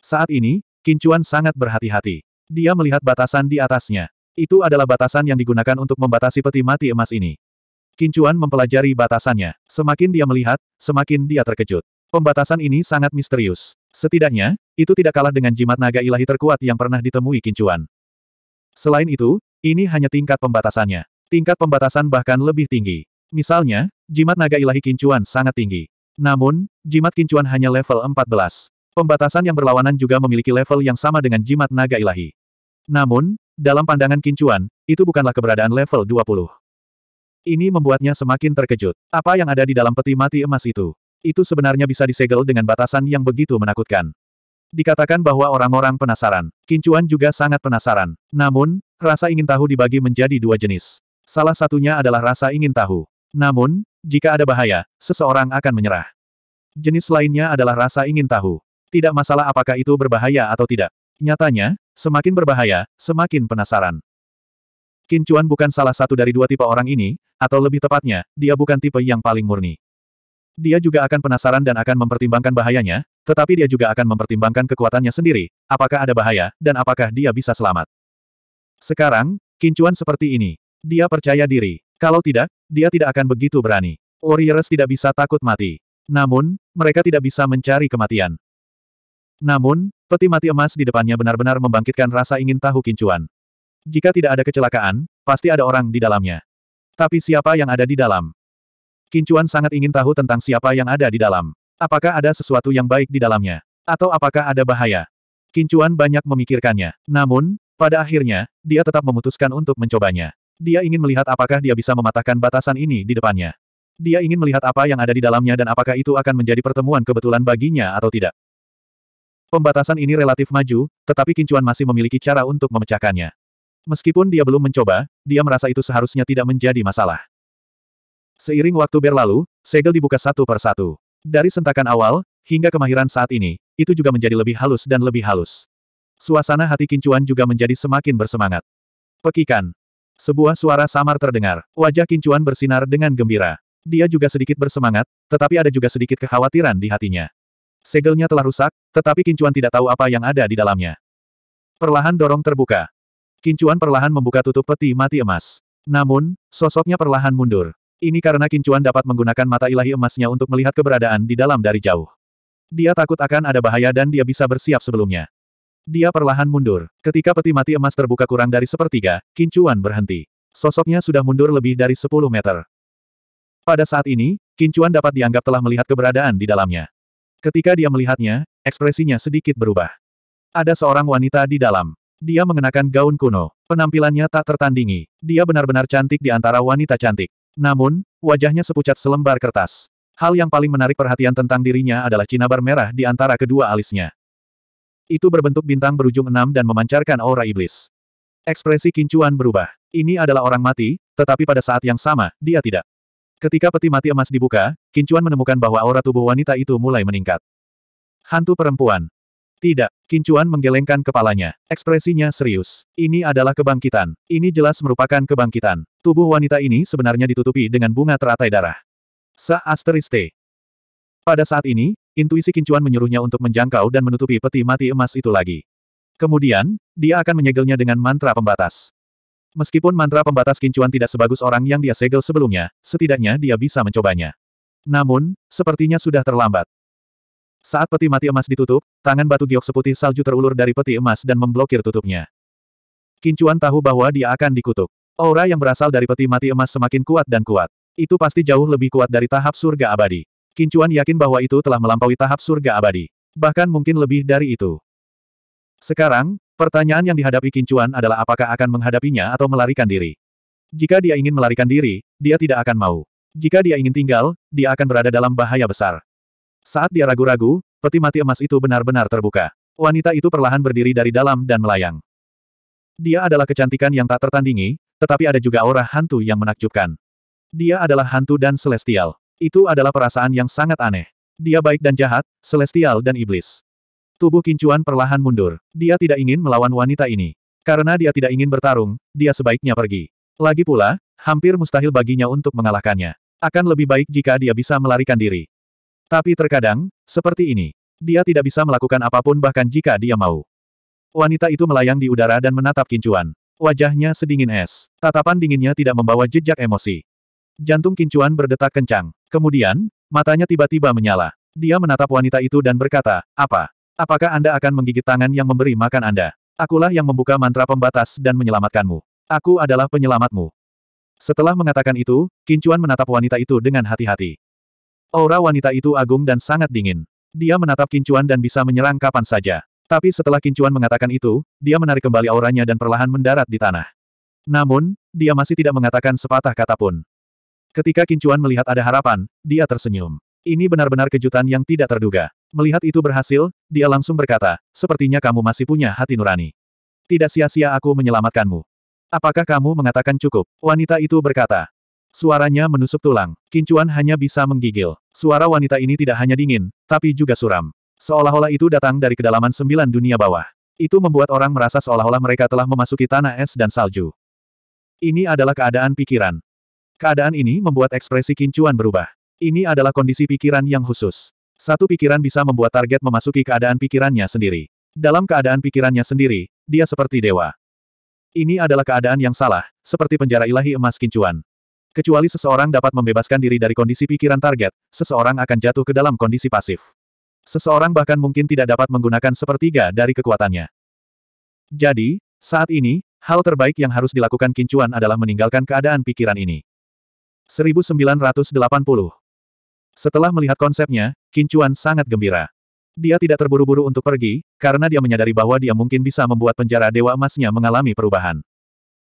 Saat ini, Kincuan sangat berhati-hati. Dia melihat batasan di atasnya. Itu adalah batasan yang digunakan untuk membatasi peti mati emas ini. Kincuan mempelajari batasannya. Semakin dia melihat, semakin dia terkejut. Pembatasan ini sangat misterius. Setidaknya, itu tidak kalah dengan jimat naga ilahi terkuat yang pernah ditemui Kincuan. Selain itu, ini hanya tingkat pembatasannya. Tingkat pembatasan bahkan lebih tinggi. Misalnya, jimat naga ilahi Kincuan sangat tinggi. Namun, jimat kincuan hanya level 14. Pembatasan yang berlawanan juga memiliki level yang sama dengan jimat naga ilahi. Namun, dalam pandangan kincuan, itu bukanlah keberadaan level 20. Ini membuatnya semakin terkejut. Apa yang ada di dalam peti mati emas itu? Itu sebenarnya bisa disegel dengan batasan yang begitu menakutkan. Dikatakan bahwa orang-orang penasaran. Kincuan juga sangat penasaran. Namun, rasa ingin tahu dibagi menjadi dua jenis. Salah satunya adalah rasa ingin tahu. Namun, jika ada bahaya, seseorang akan menyerah. Jenis lainnya adalah rasa ingin tahu. Tidak masalah apakah itu berbahaya atau tidak. Nyatanya, semakin berbahaya, semakin penasaran. Qin Chuan bukan salah satu dari dua tipe orang ini, atau lebih tepatnya, dia bukan tipe yang paling murni. Dia juga akan penasaran dan akan mempertimbangkan bahayanya, tetapi dia juga akan mempertimbangkan kekuatannya sendiri, apakah ada bahaya, dan apakah dia bisa selamat. Sekarang, Qin Chuan seperti ini. Dia percaya diri. Kalau tidak, dia tidak akan begitu berani. Warriors tidak bisa takut mati. Namun, mereka tidak bisa mencari kematian. Namun, peti mati emas di depannya benar-benar membangkitkan rasa ingin tahu Qin Chuan. Jika tidak ada kecelakaan, pasti ada orang di dalamnya. Tapi siapa yang ada di dalam? Kincuan sangat ingin tahu tentang siapa yang ada di dalam. Apakah ada sesuatu yang baik di dalamnya? Atau apakah ada bahaya? Kincuan banyak memikirkannya. Namun, pada akhirnya, dia tetap memutuskan untuk mencobanya. Dia ingin melihat apakah dia bisa mematahkan batasan ini di depannya. Dia ingin melihat apa yang ada di dalamnya dan apakah itu akan menjadi pertemuan kebetulan baginya atau tidak. Pembatasan ini relatif maju, tetapi Kincuan masih memiliki cara untuk memecahkannya. Meskipun dia belum mencoba, dia merasa itu seharusnya tidak menjadi masalah. Seiring waktu berlalu, segel dibuka satu per satu. Dari sentakan awal, hingga kemahiran saat ini, itu juga menjadi lebih halus dan lebih halus. Suasana hati Kincuan juga menjadi semakin bersemangat. Pekikan. Sebuah suara samar terdengar. Wajah Kincuan bersinar dengan gembira. Dia juga sedikit bersemangat, tetapi ada juga sedikit kekhawatiran di hatinya. Segelnya telah rusak, tetapi Kincuan tidak tahu apa yang ada di dalamnya. Perlahan dorong terbuka. Kincuan perlahan membuka tutup peti mati emas. Namun, sosoknya perlahan mundur. Ini karena Kincuan dapat menggunakan mata ilahi emasnya untuk melihat keberadaan di dalam dari jauh. Dia takut akan ada bahaya dan dia bisa bersiap sebelumnya. Dia perlahan mundur. Ketika peti mati emas terbuka kurang dari sepertiga, Kincuan berhenti. Sosoknya sudah mundur lebih dari 10 meter. Pada saat ini, Kincuan dapat dianggap telah melihat keberadaan di dalamnya. Ketika dia melihatnya, ekspresinya sedikit berubah. Ada seorang wanita di dalam. Dia mengenakan gaun kuno. Penampilannya tak tertandingi. Dia benar-benar cantik di antara wanita cantik. Namun, wajahnya sepucat selembar kertas. Hal yang paling menarik perhatian tentang dirinya adalah cinabar merah di antara kedua alisnya. Itu berbentuk bintang berujung enam dan memancarkan aura iblis. Ekspresi kincuan berubah. Ini adalah orang mati, tetapi pada saat yang sama, dia tidak. Ketika peti mati emas dibuka, Kincuan menemukan bahwa aura tubuh wanita itu mulai meningkat. Hantu perempuan, tidak, Kincuan menggelengkan kepalanya. Ekspresinya serius. Ini adalah kebangkitan. Ini jelas merupakan kebangkitan. Tubuh wanita ini sebenarnya ditutupi dengan bunga teratai darah. Sa asteriste. Pada saat ini, intuisi Kincuan menyuruhnya untuk menjangkau dan menutupi peti mati emas itu lagi. Kemudian, dia akan menyegelnya dengan mantra pembatas. Meskipun mantra pembatas Kincuan tidak sebagus orang yang dia segel sebelumnya, setidaknya dia bisa mencobanya. Namun, sepertinya sudah terlambat. Saat peti mati emas ditutup, tangan batu giok seputih salju terulur dari peti emas dan memblokir tutupnya. Kincuan tahu bahwa dia akan dikutuk. Aura yang berasal dari peti mati emas semakin kuat dan kuat. Itu pasti jauh lebih kuat dari tahap surga abadi. Kincuan yakin bahwa itu telah melampaui tahap surga abadi. Bahkan mungkin lebih dari itu. Sekarang, pertanyaan yang dihadapi Kincuan adalah apakah akan menghadapinya atau melarikan diri. Jika dia ingin melarikan diri, dia tidak akan mau. Jika dia ingin tinggal, dia akan berada dalam bahaya besar. Saat dia ragu-ragu, peti mati emas itu benar-benar terbuka. Wanita itu perlahan berdiri dari dalam dan melayang. Dia adalah kecantikan yang tak tertandingi, tetapi ada juga aura hantu yang menakjubkan. Dia adalah hantu dan celestial. Itu adalah perasaan yang sangat aneh. Dia baik dan jahat, celestial dan iblis. Tubuh Kincuan perlahan mundur. Dia tidak ingin melawan wanita ini. Karena dia tidak ingin bertarung, dia sebaiknya pergi. Lagi pula, hampir mustahil baginya untuk mengalahkannya. Akan lebih baik jika dia bisa melarikan diri. Tapi terkadang, seperti ini. Dia tidak bisa melakukan apapun bahkan jika dia mau. Wanita itu melayang di udara dan menatap Kincuan. Wajahnya sedingin es. Tatapan dinginnya tidak membawa jejak emosi. Jantung Kincuan berdetak kencang. Kemudian, matanya tiba-tiba menyala. Dia menatap wanita itu dan berkata, Apa? Apakah Anda akan menggigit tangan yang memberi makan Anda? Akulah yang membuka mantra pembatas dan menyelamatkanmu. Aku adalah penyelamatmu. Setelah mengatakan itu, Kincuan menatap wanita itu dengan hati-hati. Aura wanita itu agung dan sangat dingin. Dia menatap Kincuan dan bisa menyerang kapan saja. Tapi setelah Kincuan mengatakan itu, dia menarik kembali auranya dan perlahan mendarat di tanah. Namun, dia masih tidak mengatakan sepatah kata pun. Ketika Kincuan melihat ada harapan, dia tersenyum. Ini benar-benar kejutan yang tidak terduga. Melihat itu berhasil, dia langsung berkata, sepertinya kamu masih punya hati nurani. Tidak sia-sia aku menyelamatkanmu. Apakah kamu mengatakan cukup? Wanita itu berkata. Suaranya menusuk tulang. Kincuan hanya bisa menggigil. Suara wanita ini tidak hanya dingin, tapi juga suram. Seolah-olah itu datang dari kedalaman sembilan dunia bawah. Itu membuat orang merasa seolah-olah mereka telah memasuki tanah es dan salju. Ini adalah keadaan pikiran. Keadaan ini membuat ekspresi Kincuan berubah. Ini adalah kondisi pikiran yang khusus. Satu pikiran bisa membuat target memasuki keadaan pikirannya sendiri. Dalam keadaan pikirannya sendiri, dia seperti dewa. Ini adalah keadaan yang salah, seperti penjara ilahi emas Kincuan. Kecuali seseorang dapat membebaskan diri dari kondisi pikiran target, seseorang akan jatuh ke dalam kondisi pasif. Seseorang bahkan mungkin tidak dapat menggunakan sepertiga dari kekuatannya. Jadi, saat ini, hal terbaik yang harus dilakukan Kincuan adalah meninggalkan keadaan pikiran ini. 1980 Setelah melihat konsepnya, Kincuan sangat gembira. Dia tidak terburu-buru untuk pergi, karena dia menyadari bahwa dia mungkin bisa membuat penjara Dewa Emasnya mengalami perubahan.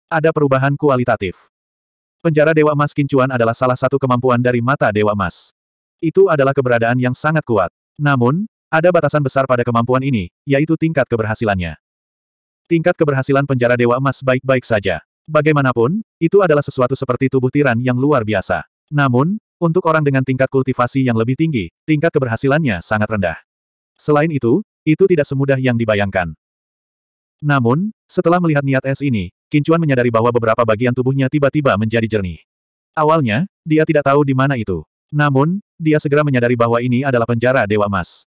Ada perubahan kualitatif. Penjara Dewa Mas Kincuan adalah salah satu kemampuan dari mata Dewa Mas. Itu adalah keberadaan yang sangat kuat. Namun, ada batasan besar pada kemampuan ini, yaitu tingkat keberhasilannya. Tingkat keberhasilan penjara Dewa Emas baik-baik saja. Bagaimanapun, itu adalah sesuatu seperti tubuh tiran yang luar biasa. Namun, untuk orang dengan tingkat kultivasi yang lebih tinggi, tingkat keberhasilannya sangat rendah. Selain itu, itu tidak semudah yang dibayangkan. Namun, setelah melihat niat es ini, Kincuan menyadari bahwa beberapa bagian tubuhnya tiba-tiba menjadi jernih. Awalnya, dia tidak tahu di mana itu. Namun, dia segera menyadari bahwa ini adalah penjara Dewa Emas.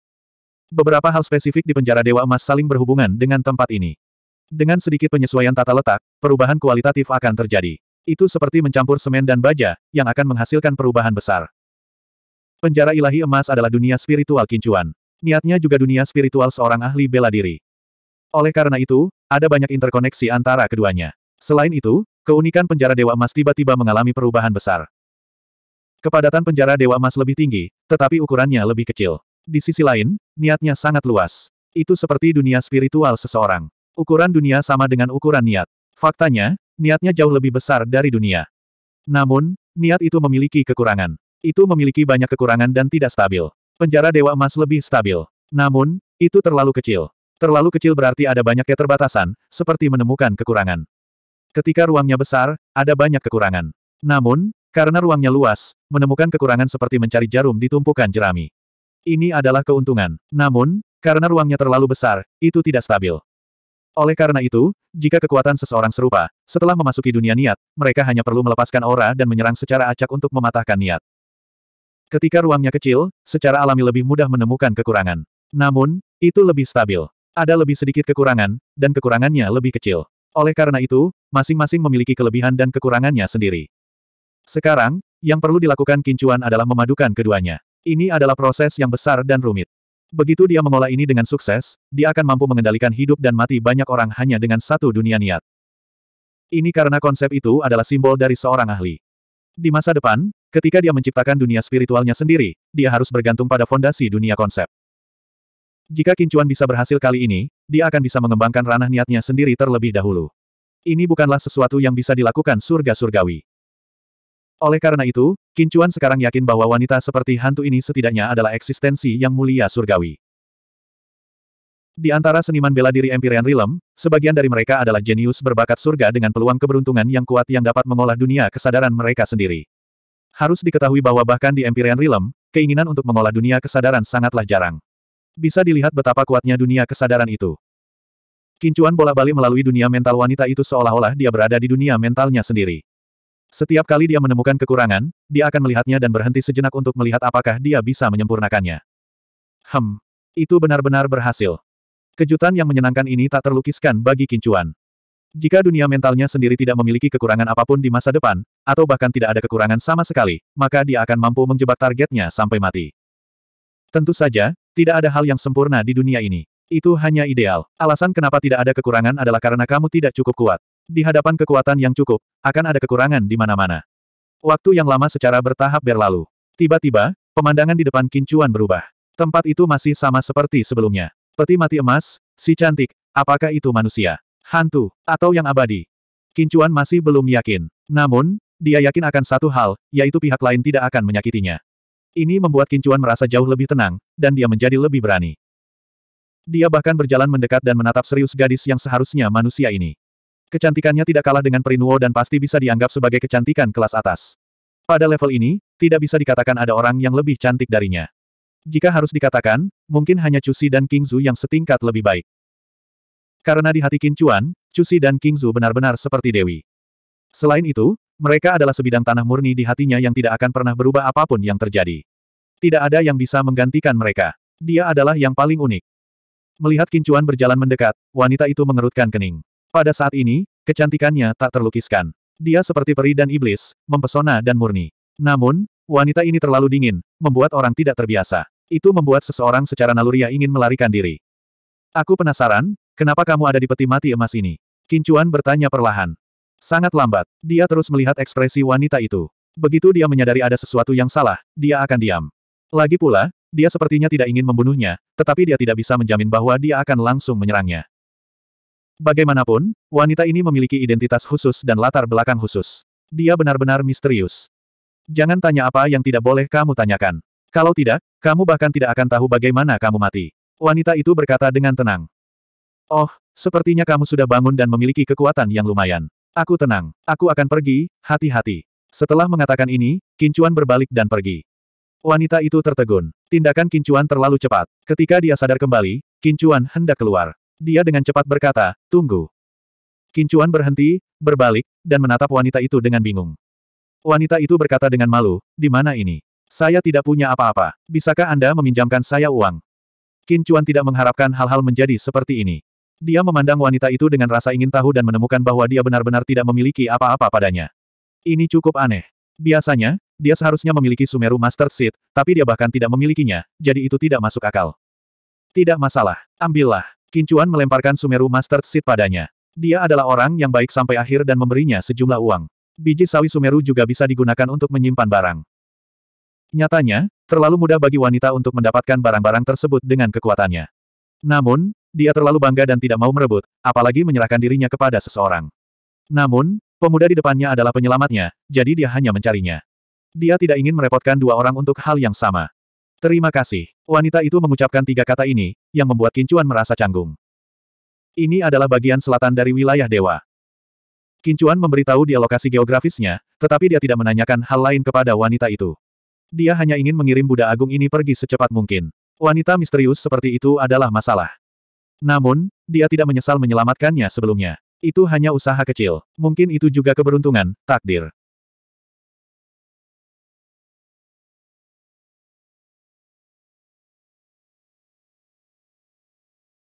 Beberapa hal spesifik di penjara Dewa Emas saling berhubungan dengan tempat ini. Dengan sedikit penyesuaian tata letak, perubahan kualitatif akan terjadi. Itu seperti mencampur semen dan baja, yang akan menghasilkan perubahan besar. Penjara ilahi emas adalah dunia spiritual Kincuan. Niatnya juga dunia spiritual seorang ahli bela diri. Oleh karena itu, ada banyak interkoneksi antara keduanya. Selain itu, keunikan penjara Dewa Emas tiba-tiba mengalami perubahan besar. Kepadatan penjara Dewa Emas lebih tinggi, tetapi ukurannya lebih kecil. Di sisi lain, niatnya sangat luas. Itu seperti dunia spiritual seseorang. Ukuran dunia sama dengan ukuran niat. Faktanya, niatnya jauh lebih besar dari dunia. Namun, niat itu memiliki kekurangan. Itu memiliki banyak kekurangan dan tidak stabil. Penjara Dewa Emas lebih stabil. Namun, itu terlalu kecil. Terlalu kecil berarti ada banyak keterbatasan, seperti menemukan kekurangan. Ketika ruangnya besar, ada banyak kekurangan. Namun, karena ruangnya luas, menemukan kekurangan seperti mencari jarum di tumpukan jerami. Ini adalah keuntungan. Namun, karena ruangnya terlalu besar, itu tidak stabil. Oleh karena itu, jika kekuatan seseorang serupa, setelah memasuki dunia niat, mereka hanya perlu melepaskan aura dan menyerang secara acak untuk mematahkan niat. Ketika ruangnya kecil, secara alami lebih mudah menemukan kekurangan. Namun, itu lebih stabil. Ada lebih sedikit kekurangan, dan kekurangannya lebih kecil. Oleh karena itu, masing-masing memiliki kelebihan dan kekurangannya sendiri. Sekarang, yang perlu dilakukan Kincuan adalah memadukan keduanya. Ini adalah proses yang besar dan rumit. Begitu dia mengolah ini dengan sukses, dia akan mampu mengendalikan hidup dan mati banyak orang hanya dengan satu dunia niat. Ini karena konsep itu adalah simbol dari seorang ahli. Di masa depan, ketika dia menciptakan dunia spiritualnya sendiri, dia harus bergantung pada fondasi dunia konsep. Jika Kincuan bisa berhasil kali ini, dia akan bisa mengembangkan ranah niatnya sendiri terlebih dahulu. Ini bukanlah sesuatu yang bisa dilakukan surga-surgawi. Oleh karena itu, Kincuan sekarang yakin bahwa wanita seperti hantu ini setidaknya adalah eksistensi yang mulia surgawi. Di antara seniman bela diri Empyrean Realm, sebagian dari mereka adalah jenius berbakat surga dengan peluang keberuntungan yang kuat yang dapat mengolah dunia kesadaran mereka sendiri. Harus diketahui bahwa bahkan di Empyrean Realm, keinginan untuk mengolah dunia kesadaran sangatlah jarang. Bisa dilihat betapa kuatnya dunia kesadaran itu. Kincuan bola-bali melalui dunia mental wanita itu seolah-olah dia berada di dunia mentalnya sendiri. Setiap kali dia menemukan kekurangan, dia akan melihatnya dan berhenti sejenak untuk melihat apakah dia bisa menyempurnakannya. Hem, itu benar-benar berhasil. Kejutan yang menyenangkan ini tak terlukiskan bagi Kincuan. Jika dunia mentalnya sendiri tidak memiliki kekurangan apapun di masa depan, atau bahkan tidak ada kekurangan sama sekali, maka dia akan mampu menjebak targetnya sampai mati. Tentu saja, tidak ada hal yang sempurna di dunia ini. Itu hanya ideal. Alasan kenapa tidak ada kekurangan adalah karena kamu tidak cukup kuat. Di hadapan kekuatan yang cukup, akan ada kekurangan di mana-mana. Waktu yang lama secara bertahap berlalu. Tiba-tiba, pemandangan di depan kincuan berubah. Tempat itu masih sama seperti sebelumnya. Peti mati emas, si cantik, apakah itu manusia? Hantu, atau yang abadi? Kincuan masih belum yakin. Namun, dia yakin akan satu hal, yaitu pihak lain tidak akan menyakitinya. Ini membuat Kincuan merasa jauh lebih tenang, dan dia menjadi lebih berani. Dia bahkan berjalan mendekat dan menatap serius gadis yang seharusnya manusia ini. Kecantikannya tidak kalah dengan Perinuo dan pasti bisa dianggap sebagai kecantikan kelas atas. Pada level ini, tidak bisa dikatakan ada orang yang lebih cantik darinya. Jika harus dikatakan, mungkin hanya Cusi dan Kingzu yang setingkat lebih baik. Karena di hati Kincuan, Cusi dan Kingzu benar-benar seperti Dewi. Selain itu, mereka adalah sebidang tanah murni di hatinya yang tidak akan pernah berubah apapun yang terjadi. Tidak ada yang bisa menggantikan mereka. Dia adalah yang paling unik. Melihat Kincuan berjalan mendekat, wanita itu mengerutkan kening. Pada saat ini, kecantikannya tak terlukiskan. Dia seperti peri dan iblis, mempesona dan murni. Namun, wanita ini terlalu dingin, membuat orang tidak terbiasa. Itu membuat seseorang secara naluriah ingin melarikan diri. Aku penasaran, kenapa kamu ada di peti mati emas ini? Kincuan bertanya perlahan. Sangat lambat, dia terus melihat ekspresi wanita itu. Begitu dia menyadari ada sesuatu yang salah, dia akan diam. Lagi pula, dia sepertinya tidak ingin membunuhnya, tetapi dia tidak bisa menjamin bahwa dia akan langsung menyerangnya. Bagaimanapun, wanita ini memiliki identitas khusus dan latar belakang khusus. Dia benar-benar misterius. Jangan tanya apa yang tidak boleh kamu tanyakan. Kalau tidak, kamu bahkan tidak akan tahu bagaimana kamu mati. Wanita itu berkata dengan tenang. Oh, sepertinya kamu sudah bangun dan memiliki kekuatan yang lumayan. Aku tenang. Aku akan pergi, hati-hati. Setelah mengatakan ini, Kincuan berbalik dan pergi. Wanita itu tertegun. Tindakan Kincuan terlalu cepat. Ketika dia sadar kembali, Kincuan hendak keluar. Dia dengan cepat berkata, tunggu. Kincuan berhenti, berbalik, dan menatap wanita itu dengan bingung. Wanita itu berkata dengan malu, di mana ini? Saya tidak punya apa-apa. Bisakah Anda meminjamkan saya uang? Kincuan tidak mengharapkan hal-hal menjadi seperti ini. Dia memandang wanita itu dengan rasa ingin tahu dan menemukan bahwa dia benar-benar tidak memiliki apa-apa padanya. Ini cukup aneh. Biasanya, dia seharusnya memiliki Sumeru Master Seed, tapi dia bahkan tidak memilikinya, jadi itu tidak masuk akal. Tidak masalah, ambillah. Kincuan melemparkan Sumeru Master Seed padanya. Dia adalah orang yang baik sampai akhir dan memberinya sejumlah uang. Biji sawi Sumeru juga bisa digunakan untuk menyimpan barang. Nyatanya, terlalu mudah bagi wanita untuk mendapatkan barang-barang tersebut dengan kekuatannya. Namun, dia terlalu bangga dan tidak mau merebut, apalagi menyerahkan dirinya kepada seseorang. Namun, pemuda di depannya adalah penyelamatnya, jadi dia hanya mencarinya. Dia tidak ingin merepotkan dua orang untuk hal yang sama. Terima kasih. Wanita itu mengucapkan tiga kata ini, yang membuat Kincuan merasa canggung. Ini adalah bagian selatan dari wilayah dewa. Kincuan memberitahu dia lokasi geografisnya, tetapi dia tidak menanyakan hal lain kepada wanita itu. Dia hanya ingin mengirim Buddha Agung ini pergi secepat mungkin. Wanita misterius seperti itu adalah masalah. Namun, dia tidak menyesal menyelamatkannya sebelumnya. Itu hanya usaha kecil. Mungkin itu juga keberuntungan, takdir.